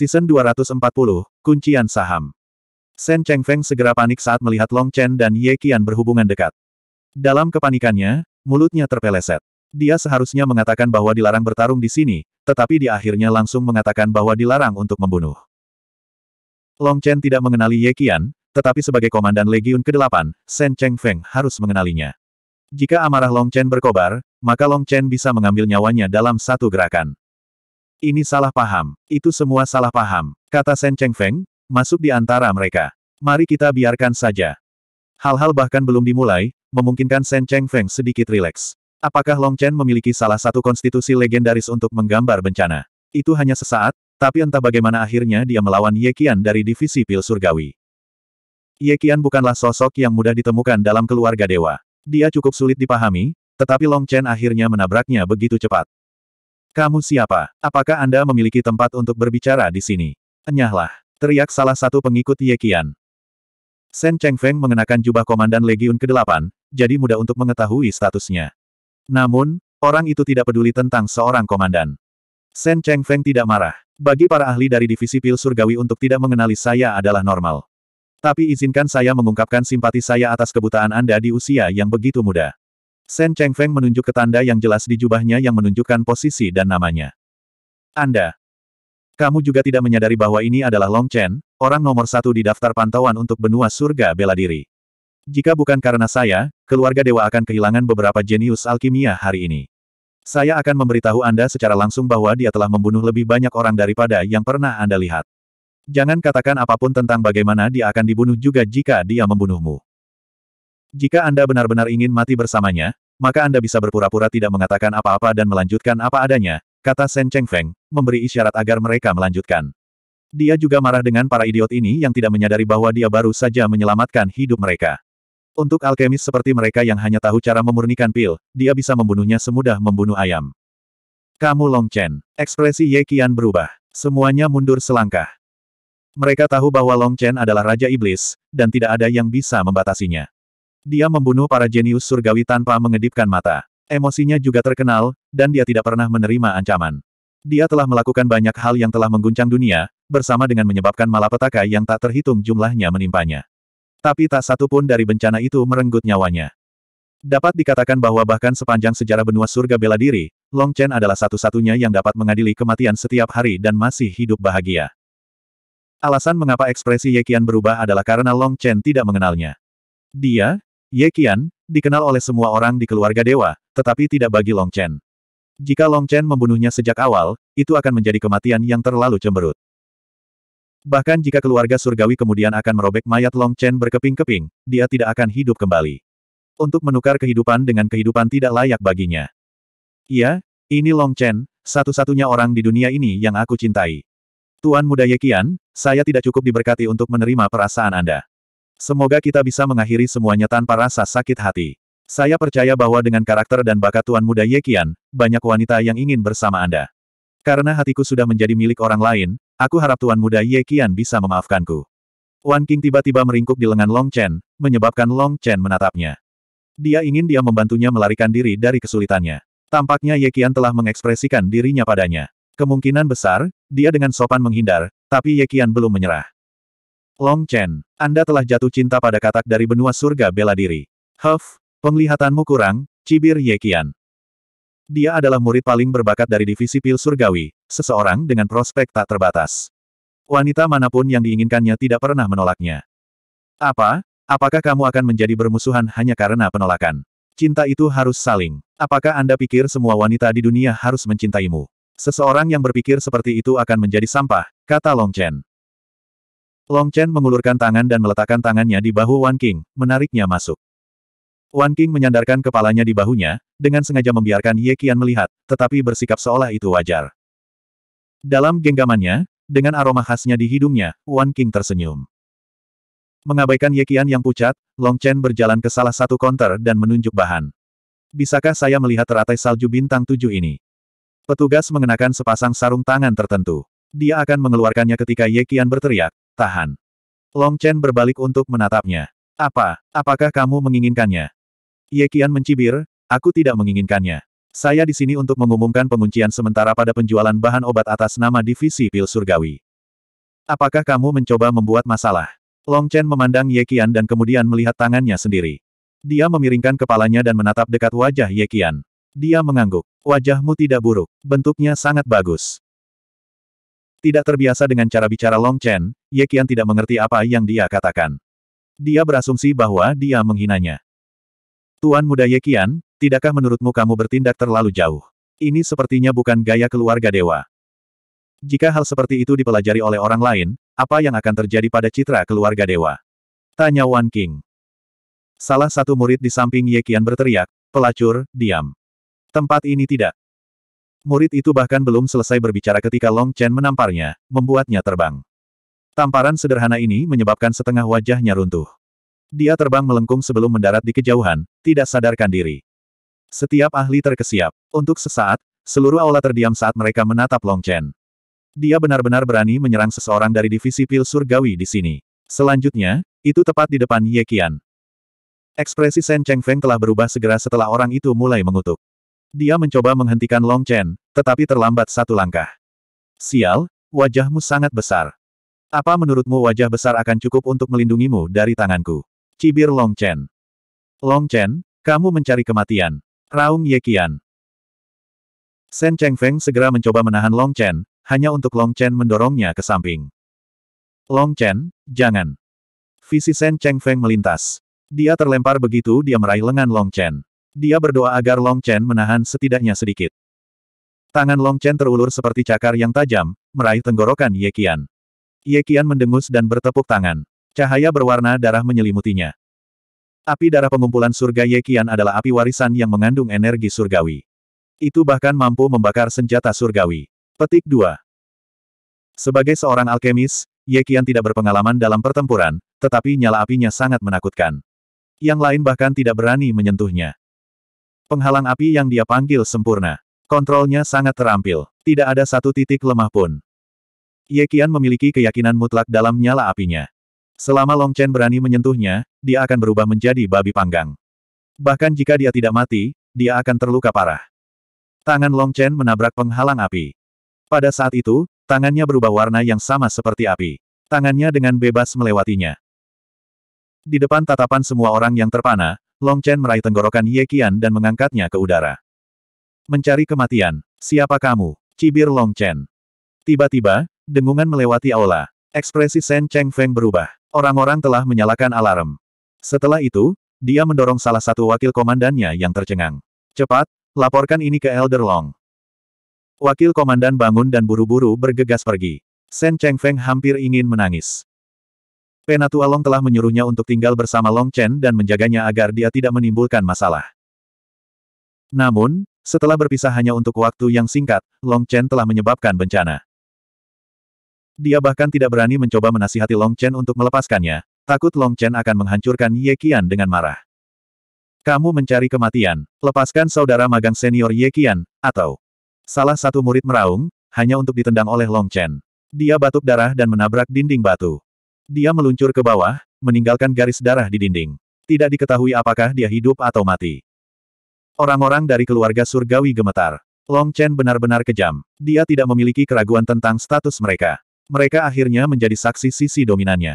Season 240, Kuncian Saham. Shen Chengfeng segera panik saat melihat Long Chen dan Ye Qian berhubungan dekat. Dalam kepanikannya, mulutnya terpeleset. Dia seharusnya mengatakan bahwa dilarang bertarung di sini, tetapi dia akhirnya langsung mengatakan bahwa dilarang untuk membunuh. Long Chen tidak mengenali Ye Qian, tetapi sebagai komandan Legiun ke-8, Shen Chengfeng harus mengenalinya. Jika amarah Long Chen berkobar, maka Long Chen bisa mengambil nyawanya dalam satu gerakan. Ini salah paham, itu semua salah paham, kata Shen Feng, masuk di antara mereka. Mari kita biarkan saja. Hal-hal bahkan belum dimulai, memungkinkan Shen Feng sedikit rileks. Apakah Long Chen memiliki salah satu konstitusi legendaris untuk menggambar bencana? Itu hanya sesaat, tapi entah bagaimana akhirnya dia melawan Ye Qian dari divisi pil surgawi. Ye Qian bukanlah sosok yang mudah ditemukan dalam keluarga dewa. Dia cukup sulit dipahami, tetapi Long Chen akhirnya menabraknya begitu cepat. Kamu siapa? Apakah Anda memiliki tempat untuk berbicara di sini? Enyahlah. Teriak salah satu pengikut Ye Qian. Shen Chengfeng mengenakan jubah komandan Legiun ke-8, jadi mudah untuk mengetahui statusnya. Namun, orang itu tidak peduli tentang seorang komandan. Sen Chengfeng tidak marah. Bagi para ahli dari divisi pil surgawi untuk tidak mengenali saya adalah normal. Tapi izinkan saya mengungkapkan simpati saya atas kebutaan Anda di usia yang begitu muda. Sen Feng menunjuk ke tanda yang jelas di jubahnya yang menunjukkan posisi dan namanya. Anda. Kamu juga tidak menyadari bahwa ini adalah Long Chen, orang nomor satu di daftar pantauan untuk benua surga bela diri. Jika bukan karena saya, keluarga dewa akan kehilangan beberapa jenius alkimia hari ini. Saya akan memberitahu Anda secara langsung bahwa dia telah membunuh lebih banyak orang daripada yang pernah Anda lihat. Jangan katakan apapun tentang bagaimana dia akan dibunuh juga jika dia membunuhmu. Jika Anda benar-benar ingin mati bersamanya, maka Anda bisa berpura-pura tidak mengatakan apa-apa dan melanjutkan apa adanya, kata Shen Feng, memberi isyarat agar mereka melanjutkan. Dia juga marah dengan para idiot ini yang tidak menyadari bahwa dia baru saja menyelamatkan hidup mereka. Untuk alkemis seperti mereka yang hanya tahu cara memurnikan pil, dia bisa membunuhnya semudah membunuh ayam. Kamu Long Chen. Ekspresi Ye Qian berubah. Semuanya mundur selangkah. Mereka tahu bahwa Long Chen adalah Raja Iblis, dan tidak ada yang bisa membatasinya. Dia membunuh para jenius surgawi tanpa mengedipkan mata. Emosinya juga terkenal, dan dia tidak pernah menerima ancaman. Dia telah melakukan banyak hal yang telah mengguncang dunia, bersama dengan menyebabkan malapetaka yang tak terhitung jumlahnya menimpanya. Tapi tak satu pun dari bencana itu merenggut nyawanya. Dapat dikatakan bahwa bahkan sepanjang sejarah benua surga bela diri, Long Chen adalah satu-satunya yang dapat mengadili kematian setiap hari dan masih hidup bahagia. Alasan mengapa ekspresi Ye Qian berubah adalah karena Long Chen tidak mengenalnya. Dia, Ye Qian, dikenal oleh semua orang di keluarga dewa, tetapi tidak bagi Long Chen. Jika Long Chen membunuhnya sejak awal, itu akan menjadi kematian yang terlalu cemberut. Bahkan jika keluarga surgawi kemudian akan merobek mayat Long Chen berkeping-keping, dia tidak akan hidup kembali. Untuk menukar kehidupan dengan kehidupan tidak layak baginya. Iya, ini Long Chen, satu-satunya orang di dunia ini yang aku cintai. Tuan Muda Ye Qian, saya tidak cukup diberkati untuk menerima perasaan Anda. Semoga kita bisa mengakhiri semuanya tanpa rasa sakit hati. Saya percaya bahwa dengan karakter dan bakat Tuan Muda Yekian, banyak wanita yang ingin bersama Anda. Karena hatiku sudah menjadi milik orang lain, aku harap Tuan Muda Yekian bisa memaafkanku. Wan King tiba-tiba meringkuk di lengan Long Chen, menyebabkan Long Chen menatapnya. Dia ingin dia membantunya melarikan diri dari kesulitannya. Tampaknya Yekian telah mengekspresikan dirinya padanya. Kemungkinan besar, dia dengan sopan menghindar, tapi Yekian belum menyerah. Long Chen, Anda telah jatuh cinta pada katak dari benua surga bela diri. Huff, penglihatanmu kurang, cibir Ye Qian. Dia adalah murid paling berbakat dari divisi pil surgawi, seseorang dengan prospek tak terbatas. Wanita manapun yang diinginkannya tidak pernah menolaknya. Apa? Apakah kamu akan menjadi bermusuhan hanya karena penolakan? Cinta itu harus saling. Apakah Anda pikir semua wanita di dunia harus mencintaimu? Seseorang yang berpikir seperti itu akan menjadi sampah, kata Long Chen. Long Chen mengulurkan tangan dan meletakkan tangannya di bahu Wan King, menariknya masuk. Wan King menyandarkan kepalanya di bahunya, dengan sengaja membiarkan Ye Qian melihat, tetapi bersikap seolah itu wajar. Dalam genggamannya, dengan aroma khasnya di hidungnya, Wan King tersenyum. Mengabaikan Ye Qian yang pucat, Long Chen berjalan ke salah satu konter dan menunjuk bahan. Bisakah saya melihat teratai salju bintang tujuh ini? Petugas mengenakan sepasang sarung tangan tertentu. Dia akan mengeluarkannya ketika Ye Qian berteriak, Tahan. Long Chen berbalik untuk menatapnya. Apa, apakah kamu menginginkannya? Ye Qian mencibir, aku tidak menginginkannya. Saya di sini untuk mengumumkan penguncian sementara pada penjualan bahan obat atas nama divisi pil surgawi. Apakah kamu mencoba membuat masalah? Long Chen memandang Ye Qian dan kemudian melihat tangannya sendiri. Dia memiringkan kepalanya dan menatap dekat wajah Ye Qian. Dia mengangguk. Wajahmu tidak buruk. Bentuknya sangat bagus. Tidak terbiasa dengan cara bicara Long Chen, Ye Qian tidak mengerti apa yang dia katakan. Dia berasumsi bahwa dia menghinanya. Tuan muda Ye Qian, tidakkah menurutmu kamu bertindak terlalu jauh? Ini sepertinya bukan gaya keluarga dewa. Jika hal seperti itu dipelajari oleh orang lain, apa yang akan terjadi pada citra keluarga dewa? Tanya Wan King. Salah satu murid di samping Ye Qian berteriak, pelacur, diam. Tempat ini tidak. Murid itu bahkan belum selesai berbicara ketika Long Chen menamparnya, membuatnya terbang. Tamparan sederhana ini menyebabkan setengah wajahnya runtuh. Dia terbang melengkung sebelum mendarat di kejauhan, tidak sadarkan diri. Setiap ahli terkesiap. Untuk sesaat, seluruh aula terdiam saat mereka menatap Long Chen. Dia benar-benar berani menyerang seseorang dari divisi pil surgawi di sini. Selanjutnya, itu tepat di depan Ye Qian. Ekspresi Shen Feng telah berubah segera setelah orang itu mulai mengutuk. Dia mencoba menghentikan Long Chen, tetapi terlambat satu langkah. Sial, wajahmu sangat besar. Apa menurutmu wajah besar akan cukup untuk melindungimu dari tanganku? Cibir Long Chen. Long Chen, kamu mencari kematian. Raung Ye Sen Shen Feng segera mencoba menahan Long Chen, hanya untuk Long Chen mendorongnya ke samping. Long Chen, jangan. Visi Shen Feng melintas. Dia terlempar begitu dia meraih lengan Long Chen. Dia berdoa agar Long Chen menahan setidaknya sedikit. Tangan Long Chen terulur seperti cakar yang tajam, meraih tenggorokan Ye Qian. Ye Qian mendengus dan bertepuk tangan. Cahaya berwarna darah menyelimutinya. Api darah pengumpulan surga Ye Qian adalah api warisan yang mengandung energi surgawi. Itu bahkan mampu membakar senjata surgawi. Petik 2. Sebagai seorang alkemis, Ye Qian tidak berpengalaman dalam pertempuran, tetapi nyala apinya sangat menakutkan. Yang lain bahkan tidak berani menyentuhnya. Penghalang api yang dia panggil sempurna. Kontrolnya sangat terampil. Tidak ada satu titik lemah pun. Ye Qian memiliki keyakinan mutlak dalam nyala apinya. Selama Long Chen berani menyentuhnya, dia akan berubah menjadi babi panggang. Bahkan jika dia tidak mati, dia akan terluka parah. Tangan Long Chen menabrak penghalang api. Pada saat itu, tangannya berubah warna yang sama seperti api. Tangannya dengan bebas melewatinya. Di depan tatapan semua orang yang terpana, Long Chen meraih tenggorokan Ye Qian dan mengangkatnya ke udara. Mencari kematian. Siapa kamu? Cibir Long Chen. Tiba-tiba, Dengungan melewati aula. Ekspresi Shen Cheng Feng berubah. Orang-orang telah menyalakan alarm. Setelah itu, dia mendorong salah satu wakil komandannya yang tercengang. Cepat, laporkan ini ke Elder Long. Wakil komandan bangun dan buru-buru bergegas pergi. Shen Cheng Feng hampir ingin menangis. Penatua Long telah menyuruhnya untuk tinggal bersama Long Chen dan menjaganya agar dia tidak menimbulkan masalah. Namun, setelah berpisah hanya untuk waktu yang singkat, Long Chen telah menyebabkan bencana. Dia bahkan tidak berani mencoba menasihati Long Chen untuk melepaskannya, takut Long Chen akan menghancurkan Ye Qian dengan marah. Kamu mencari kematian, lepaskan saudara magang senior Ye Qian, atau salah satu murid meraung, hanya untuk ditendang oleh Long Chen. Dia batuk darah dan menabrak dinding batu. Dia meluncur ke bawah, meninggalkan garis darah di dinding. Tidak diketahui apakah dia hidup atau mati. Orang-orang dari keluarga surgawi gemetar. Long Chen benar-benar kejam. Dia tidak memiliki keraguan tentang status mereka mereka akhirnya menjadi saksi sisi dominannya.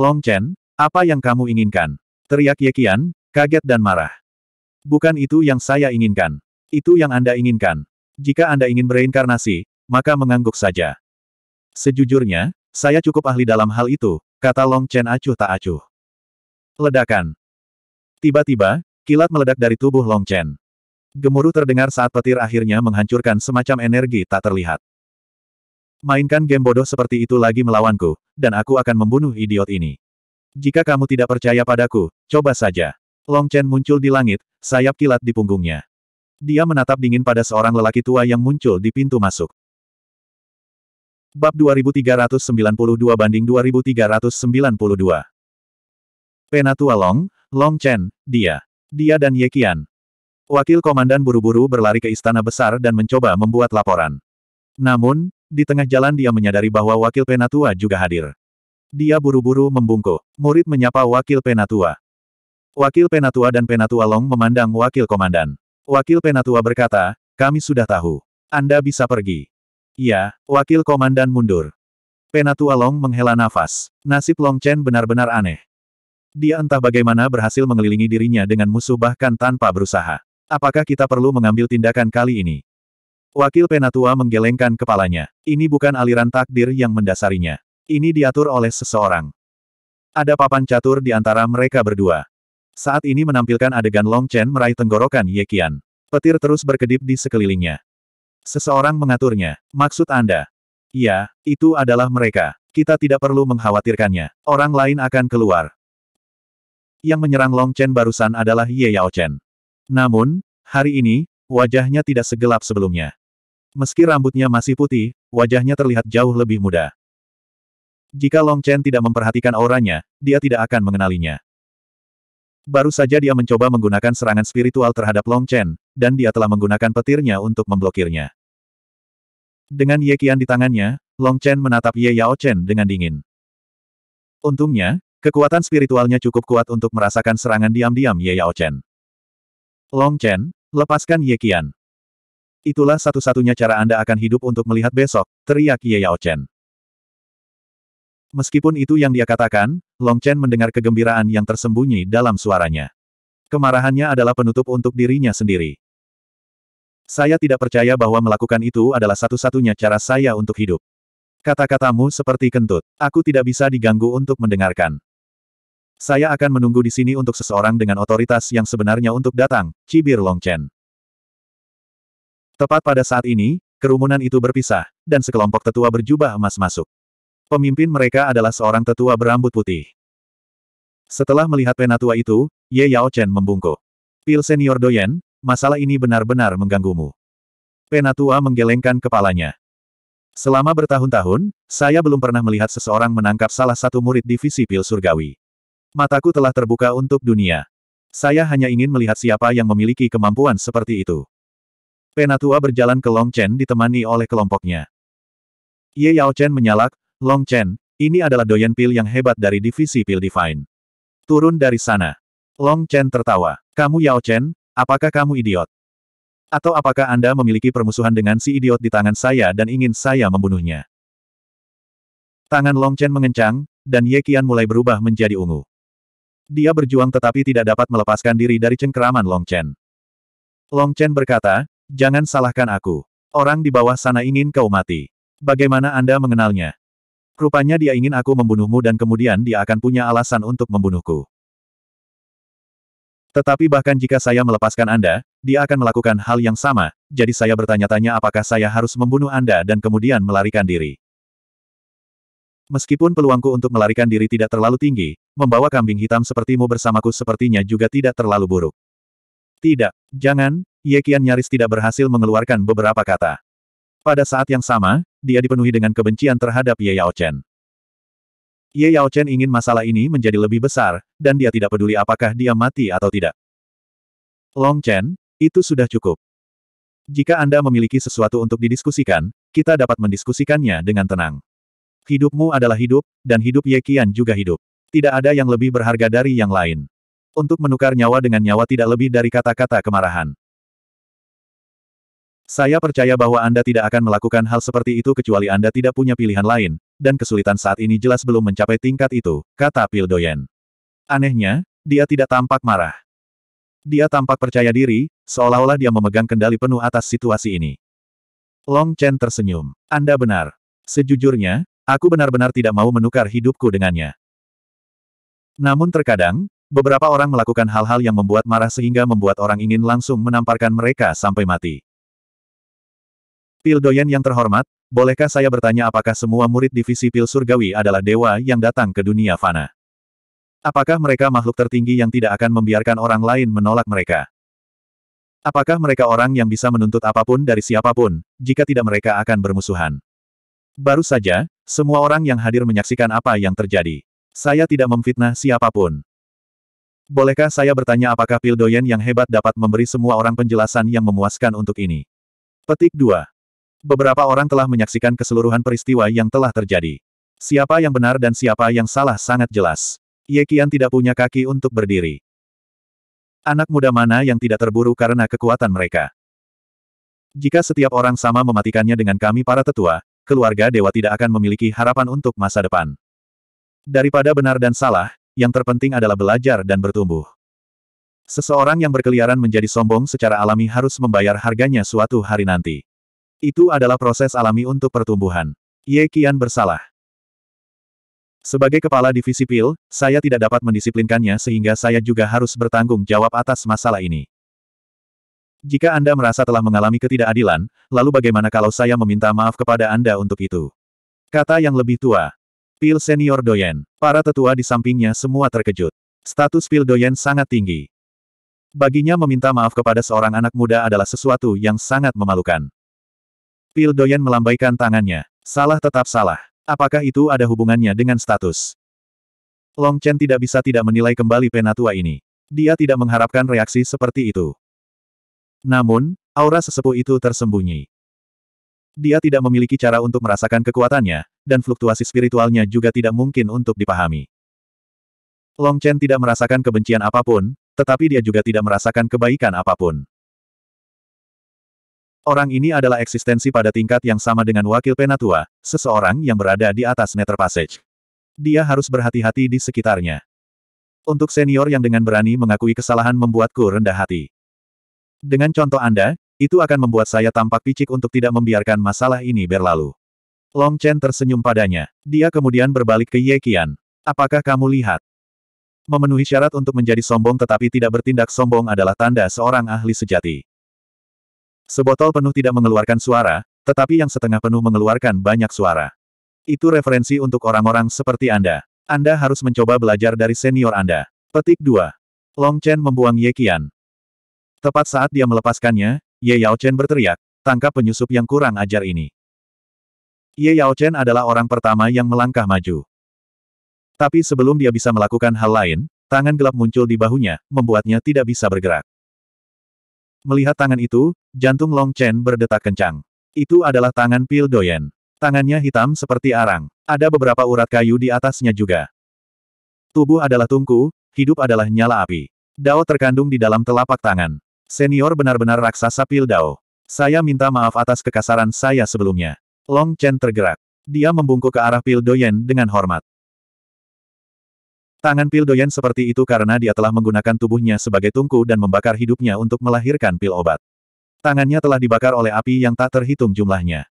Long Chen, apa yang kamu inginkan? Teriak Ye Qian, kaget dan marah. Bukan itu yang saya inginkan. Itu yang Anda inginkan. Jika Anda ingin bereinkarnasi, maka mengangguk saja. Sejujurnya, saya cukup ahli dalam hal itu, kata Long Chen acuh tak acuh. Ledakan. Tiba-tiba, kilat meledak dari tubuh Long Chen. Gemuruh terdengar saat petir akhirnya menghancurkan semacam energi tak terlihat. Mainkan game bodoh seperti itu lagi melawanku, dan aku akan membunuh idiot ini. Jika kamu tidak percaya padaku, coba saja. Long Chen muncul di langit, sayap kilat di punggungnya. Dia menatap dingin pada seorang lelaki tua yang muncul di pintu masuk. Bab 2392 banding 2392 Penatua Long, Long Chen, dia. Dia dan Ye Qian. Wakil komandan buru-buru berlari ke istana besar dan mencoba membuat laporan. Namun, di tengah jalan dia menyadari bahwa wakil penatua juga hadir. Dia buru-buru membungkuk. Murid menyapa wakil penatua. Wakil penatua dan penatua Long memandang wakil komandan. Wakil penatua berkata, kami sudah tahu. Anda bisa pergi. Ya, wakil komandan mundur. Penatua Long menghela nafas. Nasib Long Chen benar-benar aneh. Dia entah bagaimana berhasil mengelilingi dirinya dengan musuh bahkan tanpa berusaha. Apakah kita perlu mengambil tindakan kali ini? Wakil Penatua menggelengkan kepalanya. Ini bukan aliran takdir yang mendasarinya. Ini diatur oleh seseorang. Ada papan catur di antara mereka berdua. Saat ini menampilkan adegan Long Chen meraih tenggorokan Ye Qian. Petir terus berkedip di sekelilingnya. Seseorang mengaturnya. Maksud Anda? Ya, itu adalah mereka. Kita tidak perlu mengkhawatirkannya. Orang lain akan keluar. Yang menyerang Long Chen barusan adalah Ye Yao Chen. Namun, hari ini, wajahnya tidak segelap sebelumnya. Meski rambutnya masih putih, wajahnya terlihat jauh lebih muda. Jika Long Chen tidak memperhatikan auranya, dia tidak akan mengenalinya. Baru saja dia mencoba menggunakan serangan spiritual terhadap Long Chen, dan dia telah menggunakan petirnya untuk memblokirnya. Dengan Ye Qian di tangannya, Long Chen menatap Ye Yao Chen dengan dingin. Untungnya, kekuatan spiritualnya cukup kuat untuk merasakan serangan diam-diam Ye Yao Chen. Long Chen, lepaskan Ye Qian. Itulah satu-satunya cara Anda akan hidup untuk melihat besok, teriak Ye Yao Chen. Meskipun itu yang dia katakan, Long Chen mendengar kegembiraan yang tersembunyi dalam suaranya. Kemarahannya adalah penutup untuk dirinya sendiri. Saya tidak percaya bahwa melakukan itu adalah satu-satunya cara saya untuk hidup. Kata-katamu seperti kentut. Aku tidak bisa diganggu untuk mendengarkan. Saya akan menunggu di sini untuk seseorang dengan otoritas yang sebenarnya untuk datang, cibir Long Chen. Tepat pada saat ini, kerumunan itu berpisah, dan sekelompok tetua berjubah emas masuk. Pemimpin mereka adalah seorang tetua berambut putih. Setelah melihat penatua itu, Ye Yao Chen membungkuk. Pil senior Doyen, masalah ini benar-benar mengganggumu. Penatua menggelengkan kepalanya. Selama bertahun-tahun, saya belum pernah melihat seseorang menangkap salah satu murid divisi pil surgawi. Mataku telah terbuka untuk dunia. Saya hanya ingin melihat siapa yang memiliki kemampuan seperti itu. Penatua berjalan ke Long Chen ditemani oleh kelompoknya. Ye Yao Chen menyalak, Long Chen, ini adalah doyen pil yang hebat dari divisi pil divine. Turun dari sana. Long Chen tertawa. Kamu Yao Chen, apakah kamu idiot? Atau apakah Anda memiliki permusuhan dengan si idiot di tangan saya dan ingin saya membunuhnya? Tangan Long Chen mengencang, dan Ye Qian mulai berubah menjadi ungu. Dia berjuang tetapi tidak dapat melepaskan diri dari cengkeraman Long Chen. Long Chen berkata, Jangan salahkan aku. Orang di bawah sana ingin kau mati. Bagaimana Anda mengenalnya? Rupanya dia ingin aku membunuhmu dan kemudian dia akan punya alasan untuk membunuhku. Tetapi bahkan jika saya melepaskan Anda, dia akan melakukan hal yang sama, jadi saya bertanya-tanya apakah saya harus membunuh Anda dan kemudian melarikan diri. Meskipun peluangku untuk melarikan diri tidak terlalu tinggi, membawa kambing hitam sepertimu bersamaku sepertinya juga tidak terlalu buruk. Tidak, jangan, Ye Qian nyaris tidak berhasil mengeluarkan beberapa kata. Pada saat yang sama, dia dipenuhi dengan kebencian terhadap Ye Chen. Ye Chen ingin masalah ini menjadi lebih besar, dan dia tidak peduli apakah dia mati atau tidak. Long Chen, itu sudah cukup. Jika Anda memiliki sesuatu untuk didiskusikan, kita dapat mendiskusikannya dengan tenang. Hidupmu adalah hidup, dan hidup Ye Qian juga hidup. Tidak ada yang lebih berharga dari yang lain. Untuk menukar nyawa dengan nyawa tidak lebih dari kata-kata kemarahan. Saya percaya bahwa Anda tidak akan melakukan hal seperti itu kecuali Anda tidak punya pilihan lain, dan kesulitan saat ini jelas belum mencapai tingkat itu, kata Pildoyen. Anehnya, dia tidak tampak marah. Dia tampak percaya diri, seolah-olah dia memegang kendali penuh atas situasi ini. Long Chen tersenyum. Anda benar. Sejujurnya, aku benar-benar tidak mau menukar hidupku dengannya. Namun terkadang, beberapa orang melakukan hal-hal yang membuat marah sehingga membuat orang ingin langsung menamparkan mereka sampai mati. Pil yang terhormat, bolehkah saya bertanya apakah semua murid divisi pil surgawi adalah dewa yang datang ke dunia fana? Apakah mereka makhluk tertinggi yang tidak akan membiarkan orang lain menolak mereka? Apakah mereka orang yang bisa menuntut apapun dari siapapun, jika tidak mereka akan bermusuhan? Baru saja, semua orang yang hadir menyaksikan apa yang terjadi. Saya tidak memfitnah siapapun. Bolehkah saya bertanya apakah Pildoyen yang hebat dapat memberi semua orang penjelasan yang memuaskan untuk ini? Petik 2. Beberapa orang telah menyaksikan keseluruhan peristiwa yang telah terjadi. Siapa yang benar dan siapa yang salah sangat jelas. Ye Qian tidak punya kaki untuk berdiri. Anak muda mana yang tidak terburu karena kekuatan mereka? Jika setiap orang sama mematikannya dengan kami para tetua, keluarga dewa tidak akan memiliki harapan untuk masa depan. Daripada benar dan salah, yang terpenting adalah belajar dan bertumbuh. Seseorang yang berkeliaran menjadi sombong secara alami harus membayar harganya suatu hari nanti. Itu adalah proses alami untuk pertumbuhan. Ye Qian bersalah. Sebagai kepala divisi PIL, saya tidak dapat mendisiplinkannya sehingga saya juga harus bertanggung jawab atas masalah ini. Jika Anda merasa telah mengalami ketidakadilan, lalu bagaimana kalau saya meminta maaf kepada Anda untuk itu? Kata yang lebih tua. PIL senior Doyen. Para tetua di sampingnya semua terkejut. Status PIL Doyen sangat tinggi. Baginya meminta maaf kepada seorang anak muda adalah sesuatu yang sangat memalukan. Pil Doyan melambaikan tangannya. Salah tetap salah. Apakah itu ada hubungannya dengan status? Long Chen tidak bisa tidak menilai kembali penatua ini. Dia tidak mengharapkan reaksi seperti itu. Namun, aura sesepuh itu tersembunyi. Dia tidak memiliki cara untuk merasakan kekuatannya, dan fluktuasi spiritualnya juga tidak mungkin untuk dipahami. Long Chen tidak merasakan kebencian apapun, tetapi dia juga tidak merasakan kebaikan apapun. Orang ini adalah eksistensi pada tingkat yang sama dengan wakil penatua, seseorang yang berada di atas Nether Passage. Dia harus berhati-hati di sekitarnya. Untuk senior yang dengan berani mengakui kesalahan membuatku rendah hati. Dengan contoh Anda, itu akan membuat saya tampak picik untuk tidak membiarkan masalah ini berlalu. Long Chen tersenyum padanya. Dia kemudian berbalik ke Ye Qian. Apakah kamu lihat? Memenuhi syarat untuk menjadi sombong tetapi tidak bertindak sombong adalah tanda seorang ahli sejati. Sebotol penuh tidak mengeluarkan suara, tetapi yang setengah penuh mengeluarkan banyak suara. Itu referensi untuk orang-orang seperti Anda. Anda harus mencoba belajar dari senior Anda. Petik 2. Long Chen membuang Ye Qian. Tepat saat dia melepaskannya, Ye Yao Chen berteriak, tangkap penyusup yang kurang ajar ini. Ye Yao Chen adalah orang pertama yang melangkah maju. Tapi sebelum dia bisa melakukan hal lain, tangan gelap muncul di bahunya, membuatnya tidak bisa bergerak. Melihat tangan itu, jantung Long Chen berdetak kencang. Itu adalah tangan Pil Doyen. Tangannya hitam seperti arang. Ada beberapa urat kayu di atasnya juga. Tubuh adalah tungku, hidup adalah nyala api. Dao terkandung di dalam telapak tangan. Senior benar-benar raksasa Pil Dao. Saya minta maaf atas kekasaran saya sebelumnya. Long Chen tergerak. Dia membungkuk ke arah Pil Doyen dengan hormat. Tangan pil doyan seperti itu karena dia telah menggunakan tubuhnya sebagai tungku dan membakar hidupnya untuk melahirkan pil obat. Tangannya telah dibakar oleh api yang tak terhitung jumlahnya.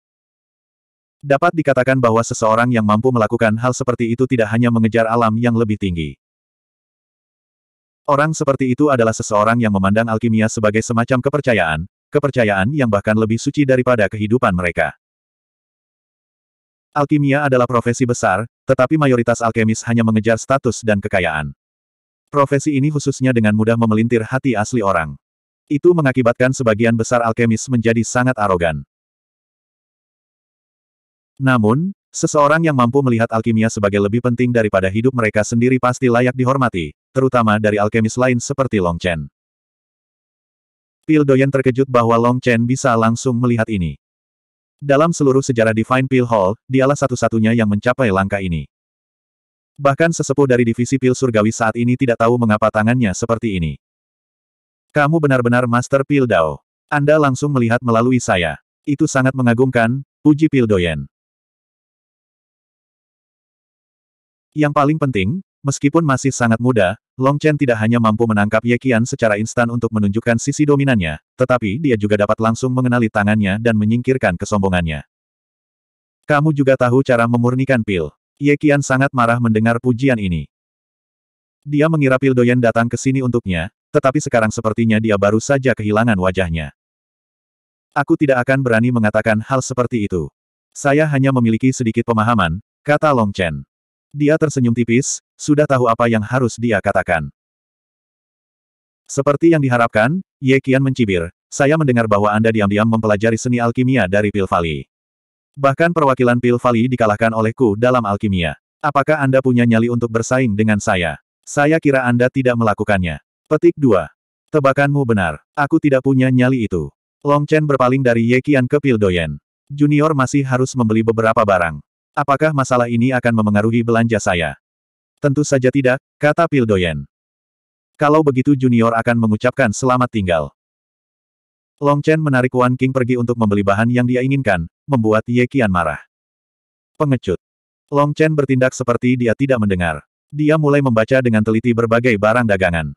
Dapat dikatakan bahwa seseorang yang mampu melakukan hal seperti itu tidak hanya mengejar alam yang lebih tinggi. Orang seperti itu adalah seseorang yang memandang alkimia sebagai semacam kepercayaan, kepercayaan yang bahkan lebih suci daripada kehidupan mereka. Alkimia adalah profesi besar, tetapi mayoritas alkemis hanya mengejar status dan kekayaan. Profesi ini khususnya dengan mudah memelintir hati asli orang. Itu mengakibatkan sebagian besar alkemis menjadi sangat arogan. Namun, seseorang yang mampu melihat alkimia sebagai lebih penting daripada hidup mereka sendiri pasti layak dihormati, terutama dari alkemis lain seperti Long Chen. Pil Doyen terkejut bahwa Long Chen bisa langsung melihat ini. Dalam seluruh sejarah Divine Pill Hall, dialah satu-satunya yang mencapai langkah ini. Bahkan sesepuh dari divisi pil surgawi saat ini tidak tahu mengapa tangannya seperti ini. Kamu benar-benar Master Pil Dao. Anda langsung melihat melalui saya. Itu sangat mengagumkan, puji Pil Doyen. Yang paling penting, Meskipun masih sangat muda, Long Chen tidak hanya mampu menangkap Ye Qian secara instan untuk menunjukkan sisi dominannya, tetapi dia juga dapat langsung mengenali tangannya dan menyingkirkan kesombongannya. Kamu juga tahu cara memurnikan pil. Ye Qian sangat marah mendengar pujian ini. Dia mengira pil doyan datang ke sini untuknya, tetapi sekarang sepertinya dia baru saja kehilangan wajahnya. Aku tidak akan berani mengatakan hal seperti itu. Saya hanya memiliki sedikit pemahaman, kata Long Chen. Dia tersenyum tipis, sudah tahu apa yang harus dia katakan. Seperti yang diharapkan, Ye Qian mencibir, saya mendengar bahwa Anda diam-diam mempelajari seni alkimia dari Pil Valley. Bahkan perwakilan Pil Valley dikalahkan olehku dalam alkimia. Apakah Anda punya nyali untuk bersaing dengan saya? Saya kira Anda tidak melakukannya. Petik 2. Tebakanmu benar. Aku tidak punya nyali itu. Long Chen berpaling dari Ye Qian ke Pil Doyen. Junior masih harus membeli beberapa barang. Apakah masalah ini akan memengaruhi belanja saya? Tentu saja tidak, kata Pildoyen. Kalau begitu Junior akan mengucapkan selamat tinggal. Long Chen menarik Wan King pergi untuk membeli bahan yang dia inginkan, membuat Ye Qian marah. Pengecut. Long Chen bertindak seperti dia tidak mendengar. Dia mulai membaca dengan teliti berbagai barang dagangan.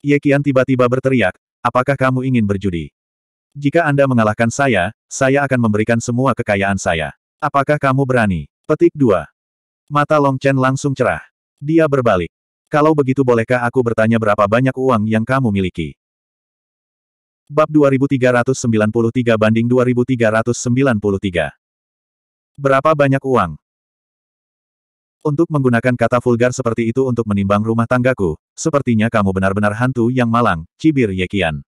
Ye Qian tiba-tiba berteriak, apakah kamu ingin berjudi? Jika Anda mengalahkan saya, saya akan memberikan semua kekayaan saya. Apakah kamu berani? Petik 2. Mata Long Chen langsung cerah. Dia berbalik. Kalau begitu bolehkah aku bertanya berapa banyak uang yang kamu miliki? Bab 2393 banding 2393. Berapa banyak uang? Untuk menggunakan kata vulgar seperti itu untuk menimbang rumah tanggaku, sepertinya kamu benar-benar hantu yang malang, cibir Yekian.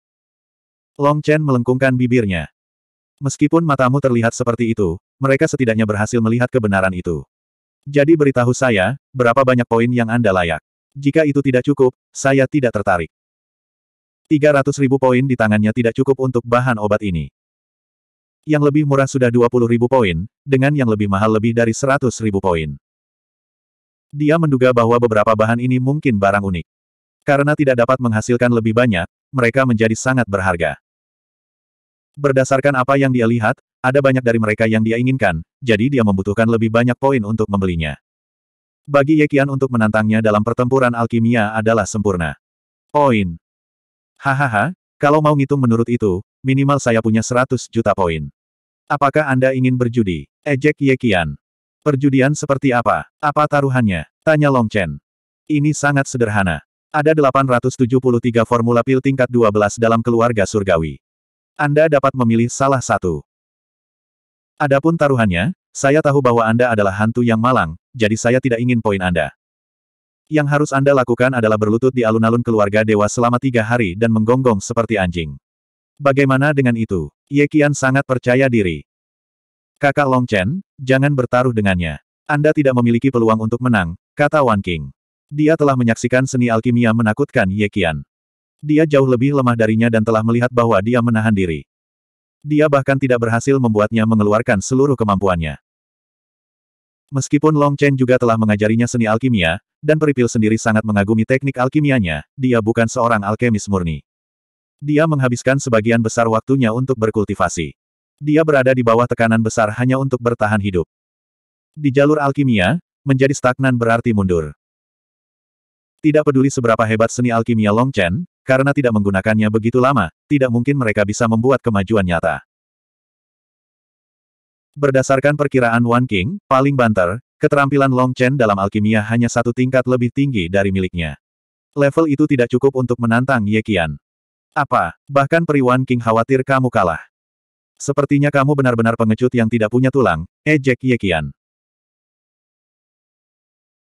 Long Chen melengkungkan bibirnya. Meskipun matamu terlihat seperti itu, mereka setidaknya berhasil melihat kebenaran itu. Jadi beritahu saya, berapa banyak poin yang Anda layak. Jika itu tidak cukup, saya tidak tertarik. 300 ribu poin di tangannya tidak cukup untuk bahan obat ini. Yang lebih murah sudah 20 ribu poin, dengan yang lebih mahal lebih dari 100 ribu poin. Dia menduga bahwa beberapa bahan ini mungkin barang unik. Karena tidak dapat menghasilkan lebih banyak, mereka menjadi sangat berharga. Berdasarkan apa yang dia lihat, ada banyak dari mereka yang dia inginkan, jadi dia membutuhkan lebih banyak poin untuk membelinya. Bagi Ye Qian untuk menantangnya dalam pertempuran alkimia adalah sempurna. Poin. Hahaha, kalau mau ngitung menurut itu, minimal saya punya 100 juta poin. Apakah Anda ingin berjudi? Ejek Ye Qian? Perjudian seperti apa? Apa taruhannya? Tanya Long Chen. Ini sangat sederhana. Ada 873 formula pil tingkat 12 dalam keluarga surgawi. Anda dapat memilih salah satu. Adapun taruhannya, saya tahu bahwa Anda adalah hantu yang malang, jadi saya tidak ingin poin Anda. Yang harus Anda lakukan adalah berlutut di alun-alun keluarga dewa selama tiga hari dan menggonggong seperti anjing. Bagaimana dengan itu? Ye Qian sangat percaya diri. Kakak Long Chen, jangan bertaruh dengannya. Anda tidak memiliki peluang untuk menang, kata Wan King. Dia telah menyaksikan seni alkimia menakutkan Ye Qian. Dia jauh lebih lemah darinya dan telah melihat bahwa dia menahan diri. Dia bahkan tidak berhasil membuatnya mengeluarkan seluruh kemampuannya. Meskipun Long Chen juga telah mengajarinya seni alkimia, dan Peripil sendiri sangat mengagumi teknik alkimianya, dia bukan seorang alkemis murni. Dia menghabiskan sebagian besar waktunya untuk berkultivasi. Dia berada di bawah tekanan besar hanya untuk bertahan hidup. Di jalur alkimia, menjadi stagnan berarti mundur. Tidak peduli seberapa hebat seni alkimia Long Chen, karena tidak menggunakannya begitu lama, tidak mungkin mereka bisa membuat kemajuan nyata. Berdasarkan perkiraan Wan King, paling banter, keterampilan Long Chen dalam alkimia hanya satu tingkat lebih tinggi dari miliknya. Level itu tidak cukup untuk menantang Ye Qian. Apa, bahkan peri Wan King khawatir kamu kalah. Sepertinya kamu benar-benar pengecut yang tidak punya tulang, ejek Ye Qian.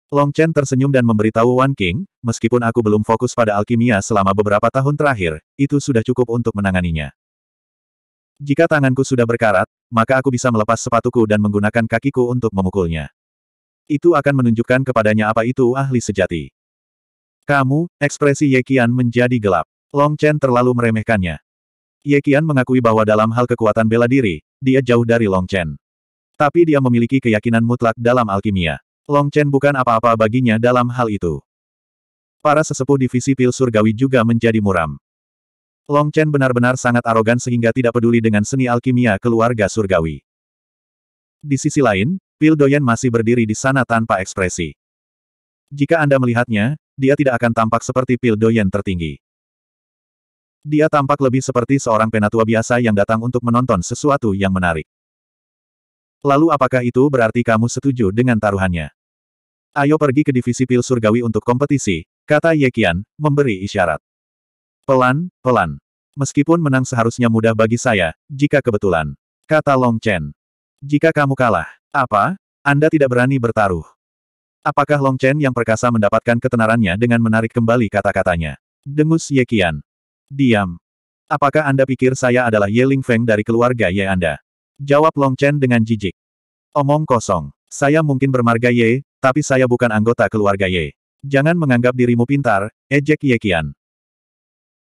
Long Chen tersenyum dan memberitahu Wan King, meskipun aku belum fokus pada alkimia selama beberapa tahun terakhir, itu sudah cukup untuk menanganinya. Jika tanganku sudah berkarat, maka aku bisa melepas sepatuku dan menggunakan kakiku untuk memukulnya. Itu akan menunjukkan kepadanya apa itu ahli sejati. Kamu, ekspresi Ye Qian menjadi gelap. Long Chen terlalu meremehkannya. Ye Qian mengakui bahwa dalam hal kekuatan bela diri, dia jauh dari Long Chen. Tapi dia memiliki keyakinan mutlak dalam alkimia. Long Chen bukan apa-apa baginya dalam hal itu. Para sesepuh divisi pil surgawi juga menjadi muram. Long Chen benar-benar sangat arogan sehingga tidak peduli dengan seni alkimia keluarga surgawi. Di sisi lain, pil Doyen masih berdiri di sana tanpa ekspresi. Jika Anda melihatnya, dia tidak akan tampak seperti pil Doyen tertinggi. Dia tampak lebih seperti seorang penatua biasa yang datang untuk menonton sesuatu yang menarik. Lalu apakah itu berarti kamu setuju dengan taruhannya? Ayo pergi ke divisi pil surgawi untuk kompetisi, kata Ye Qian, memberi isyarat. Pelan, pelan. Meskipun menang seharusnya mudah bagi saya, jika kebetulan. Kata Long Chen. Jika kamu kalah, apa? Anda tidak berani bertaruh. Apakah Long Chen yang perkasa mendapatkan ketenarannya dengan menarik kembali kata-katanya? Dengus Ye Qian. Diam. Apakah Anda pikir saya adalah Ye Ling Feng dari keluarga Ye Anda? Jawab Long Chen dengan jijik. Omong kosong. Saya mungkin bermarga Ye, tapi saya bukan anggota keluarga Ye. Jangan menganggap dirimu pintar, ejek Ye Qian.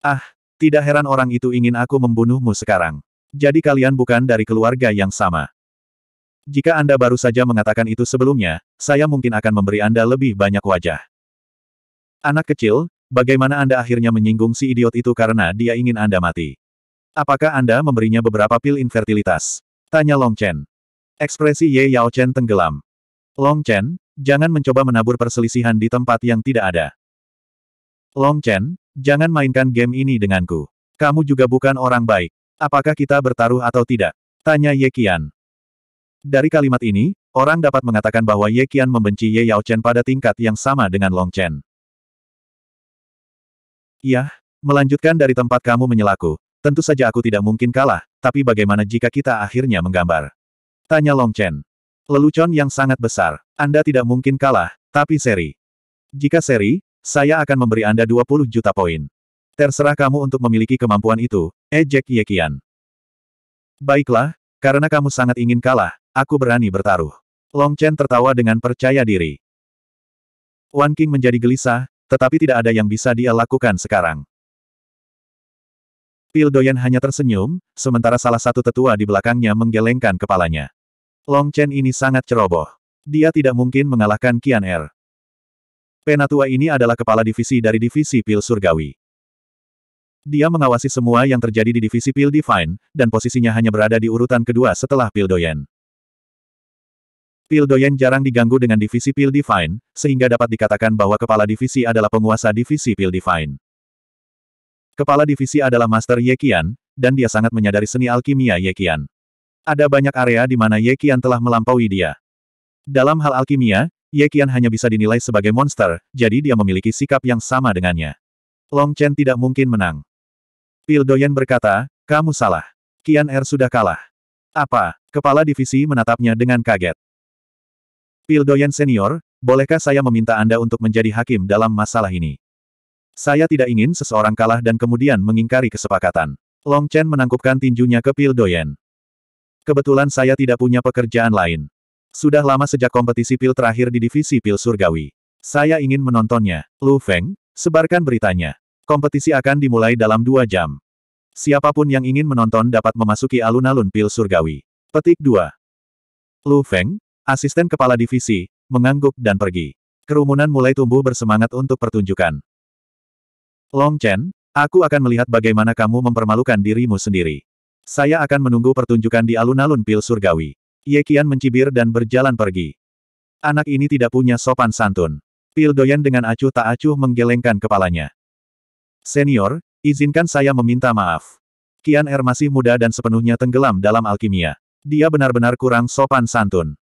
Ah, tidak heran orang itu ingin aku membunuhmu sekarang. Jadi kalian bukan dari keluarga yang sama. Jika Anda baru saja mengatakan itu sebelumnya, saya mungkin akan memberi Anda lebih banyak wajah. Anak kecil, bagaimana Anda akhirnya menyinggung si idiot itu karena dia ingin Anda mati? Apakah Anda memberinya beberapa pil infertilitas? Tanya Long Chen. Ekspresi Ye Yao Chen tenggelam. Long Chen, jangan mencoba menabur perselisihan di tempat yang tidak ada. Long Chen, jangan mainkan game ini denganku. Kamu juga bukan orang baik. Apakah kita bertaruh atau tidak? Tanya Ye Qian. Dari kalimat ini, orang dapat mengatakan bahwa Ye Qian membenci Ye Yao Chen pada tingkat yang sama dengan Long Chen. Yah, melanjutkan dari tempat kamu menyelaku, tentu saja aku tidak mungkin kalah, tapi bagaimana jika kita akhirnya menggambar? Tanya Long Chen. Lelucon yang sangat besar. Anda tidak mungkin kalah, tapi seri. Jika seri, saya akan memberi Anda 20 juta poin. Terserah kamu untuk memiliki kemampuan itu, ejek eh, Yekian. Baiklah, karena kamu sangat ingin kalah, aku berani bertaruh. Long Chen tertawa dengan percaya diri. Wan King menjadi gelisah, tetapi tidak ada yang bisa dia lakukan sekarang. Pil Doyan hanya tersenyum, sementara salah satu tetua di belakangnya menggelengkan kepalanya. Long Chen ini sangat ceroboh. Dia tidak mungkin mengalahkan Qian Er. Penatua ini adalah kepala divisi dari divisi pil surgawi. Dia mengawasi semua yang terjadi di divisi pil divine, dan posisinya hanya berada di urutan kedua setelah pil doyen. Pil Doyen jarang diganggu dengan divisi Pil Divine, sehingga dapat dikatakan bahwa kepala divisi adalah penguasa divisi Pil Divine. Kepala divisi adalah Master Ye Qian, dan dia sangat menyadari seni alkimia Ye Qian. Ada banyak area di mana Ye Qian telah melampaui dia. Dalam hal alkimia, Ye Qian hanya bisa dinilai sebagai monster, jadi dia memiliki sikap yang sama dengannya. Long Chen tidak mungkin menang. Pil Doyen berkata, kamu salah. Qian Er sudah kalah. Apa? Kepala divisi menatapnya dengan kaget. Pil Doyen Senior, bolehkah saya meminta Anda untuk menjadi hakim dalam masalah ini? Saya tidak ingin seseorang kalah dan kemudian mengingkari kesepakatan. Long Chen menangkupkan tinjunya ke Pil Doyen. Kebetulan saya tidak punya pekerjaan lain. Sudah lama sejak kompetisi pil terakhir di divisi pil surgawi. Saya ingin menontonnya. Lu Feng, sebarkan beritanya. Kompetisi akan dimulai dalam dua jam. Siapapun yang ingin menonton dapat memasuki alun-alun pil surgawi. Petik 2. Lu Feng, asisten kepala divisi, mengangguk dan pergi. Kerumunan mulai tumbuh bersemangat untuk pertunjukan. Long Chen, aku akan melihat bagaimana kamu mempermalukan dirimu sendiri. Saya akan menunggu pertunjukan di alun-alun pil surgawi. Ye Qian mencibir dan berjalan pergi. Anak ini tidak punya sopan santun. Pil Doyan dengan acuh tak acuh menggelengkan kepalanya. Senior, izinkan saya meminta maaf. Qian Er masih muda dan sepenuhnya tenggelam dalam alkimia. Dia benar-benar kurang sopan santun.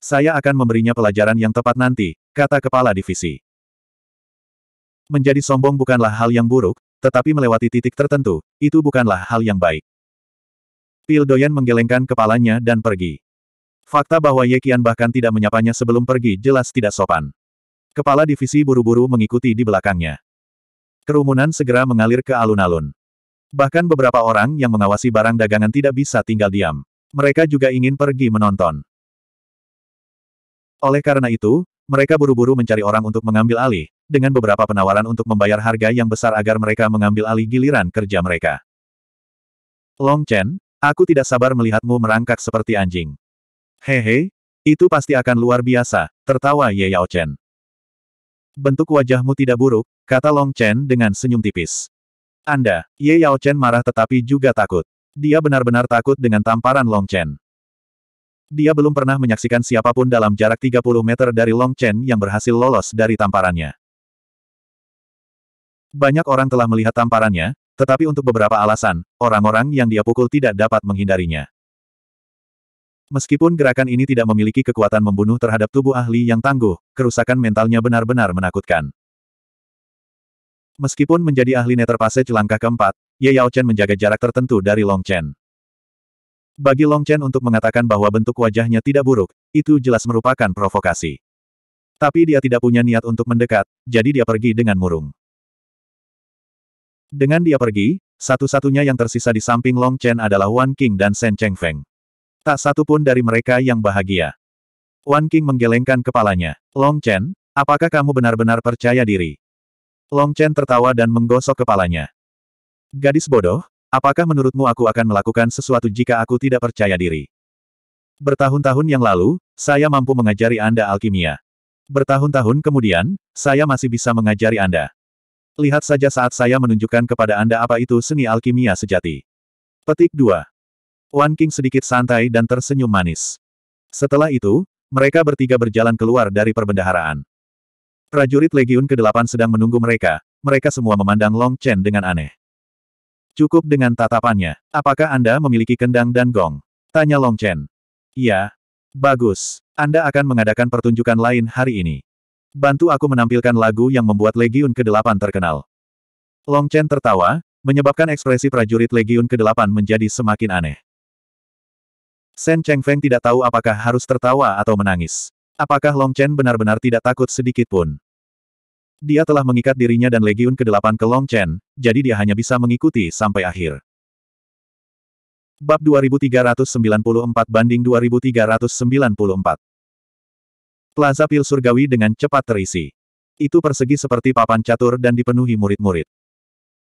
Saya akan memberinya pelajaran yang tepat nanti, kata kepala divisi. Menjadi sombong bukanlah hal yang buruk, tetapi melewati titik tertentu, itu bukanlah hal yang baik. Pil Doyan menggelengkan kepalanya dan pergi. Fakta bahwa Ye Qian bahkan tidak menyapanya sebelum pergi jelas tidak sopan. Kepala divisi buru-buru mengikuti di belakangnya. Kerumunan segera mengalir ke alun-alun. Bahkan beberapa orang yang mengawasi barang dagangan tidak bisa tinggal diam. Mereka juga ingin pergi menonton. Oleh karena itu, mereka buru-buru mencari orang untuk mengambil alih, dengan beberapa penawaran untuk membayar harga yang besar agar mereka mengambil alih giliran kerja mereka. Long Chen, Aku tidak sabar melihatmu merangkak seperti anjing. Hehe, itu pasti akan luar biasa, tertawa Ye Yao Chen. Bentuk wajahmu tidak buruk, kata Long Chen dengan senyum tipis. Anda, Ye Yao Chen marah tetapi juga takut. Dia benar-benar takut dengan tamparan Long Chen. Dia belum pernah menyaksikan siapapun dalam jarak 30 meter dari Long Chen yang berhasil lolos dari tamparannya. Banyak orang telah melihat tamparannya, tetapi untuk beberapa alasan, orang-orang yang dia pukul tidak dapat menghindarinya. Meskipun gerakan ini tidak memiliki kekuatan membunuh terhadap tubuh ahli yang tangguh, kerusakan mentalnya benar-benar menakutkan. Meskipun menjadi ahli Nether Passage langkah keempat, Ye Yao Chen menjaga jarak tertentu dari Long Chen. Bagi Long Chen untuk mengatakan bahwa bentuk wajahnya tidak buruk, itu jelas merupakan provokasi. Tapi dia tidak punya niat untuk mendekat, jadi dia pergi dengan murung. Dengan dia pergi, satu-satunya yang tersisa di samping Long Chen adalah Wan King dan Shen Cheng Feng. Tak satu pun dari mereka yang bahagia. Wan King menggelengkan kepalanya. Long Chen, apakah kamu benar-benar percaya diri? Long Chen tertawa dan menggosok kepalanya. Gadis bodoh, apakah menurutmu aku akan melakukan sesuatu jika aku tidak percaya diri? Bertahun-tahun yang lalu, saya mampu mengajari Anda alkimia. Bertahun-tahun kemudian, saya masih bisa mengajari Anda. Lihat saja saat saya menunjukkan kepada Anda apa itu seni alkimia sejati. Petik 2. Wan King sedikit santai dan tersenyum manis. Setelah itu, mereka bertiga berjalan keluar dari perbendaharaan. Prajurit Legiun ke-8 sedang menunggu mereka, mereka semua memandang Long Chen dengan aneh. Cukup dengan tatapannya, apakah Anda memiliki kendang dan gong? Tanya Long Chen. Iya. Bagus. Anda akan mengadakan pertunjukan lain hari ini. Bantu aku menampilkan lagu yang membuat Legiun ke-8 terkenal. Long Chen tertawa, menyebabkan ekspresi prajurit Legiun ke-8 menjadi semakin aneh. Shen Feng tidak tahu apakah harus tertawa atau menangis. Apakah Long Chen benar-benar tidak takut sedikit pun? Dia telah mengikat dirinya dan Legiun ke-8 ke Long Chen, jadi dia hanya bisa mengikuti sampai akhir. Bab 2394 banding 2394 Plaza pil surgawi dengan cepat terisi. Itu persegi seperti papan catur dan dipenuhi murid-murid.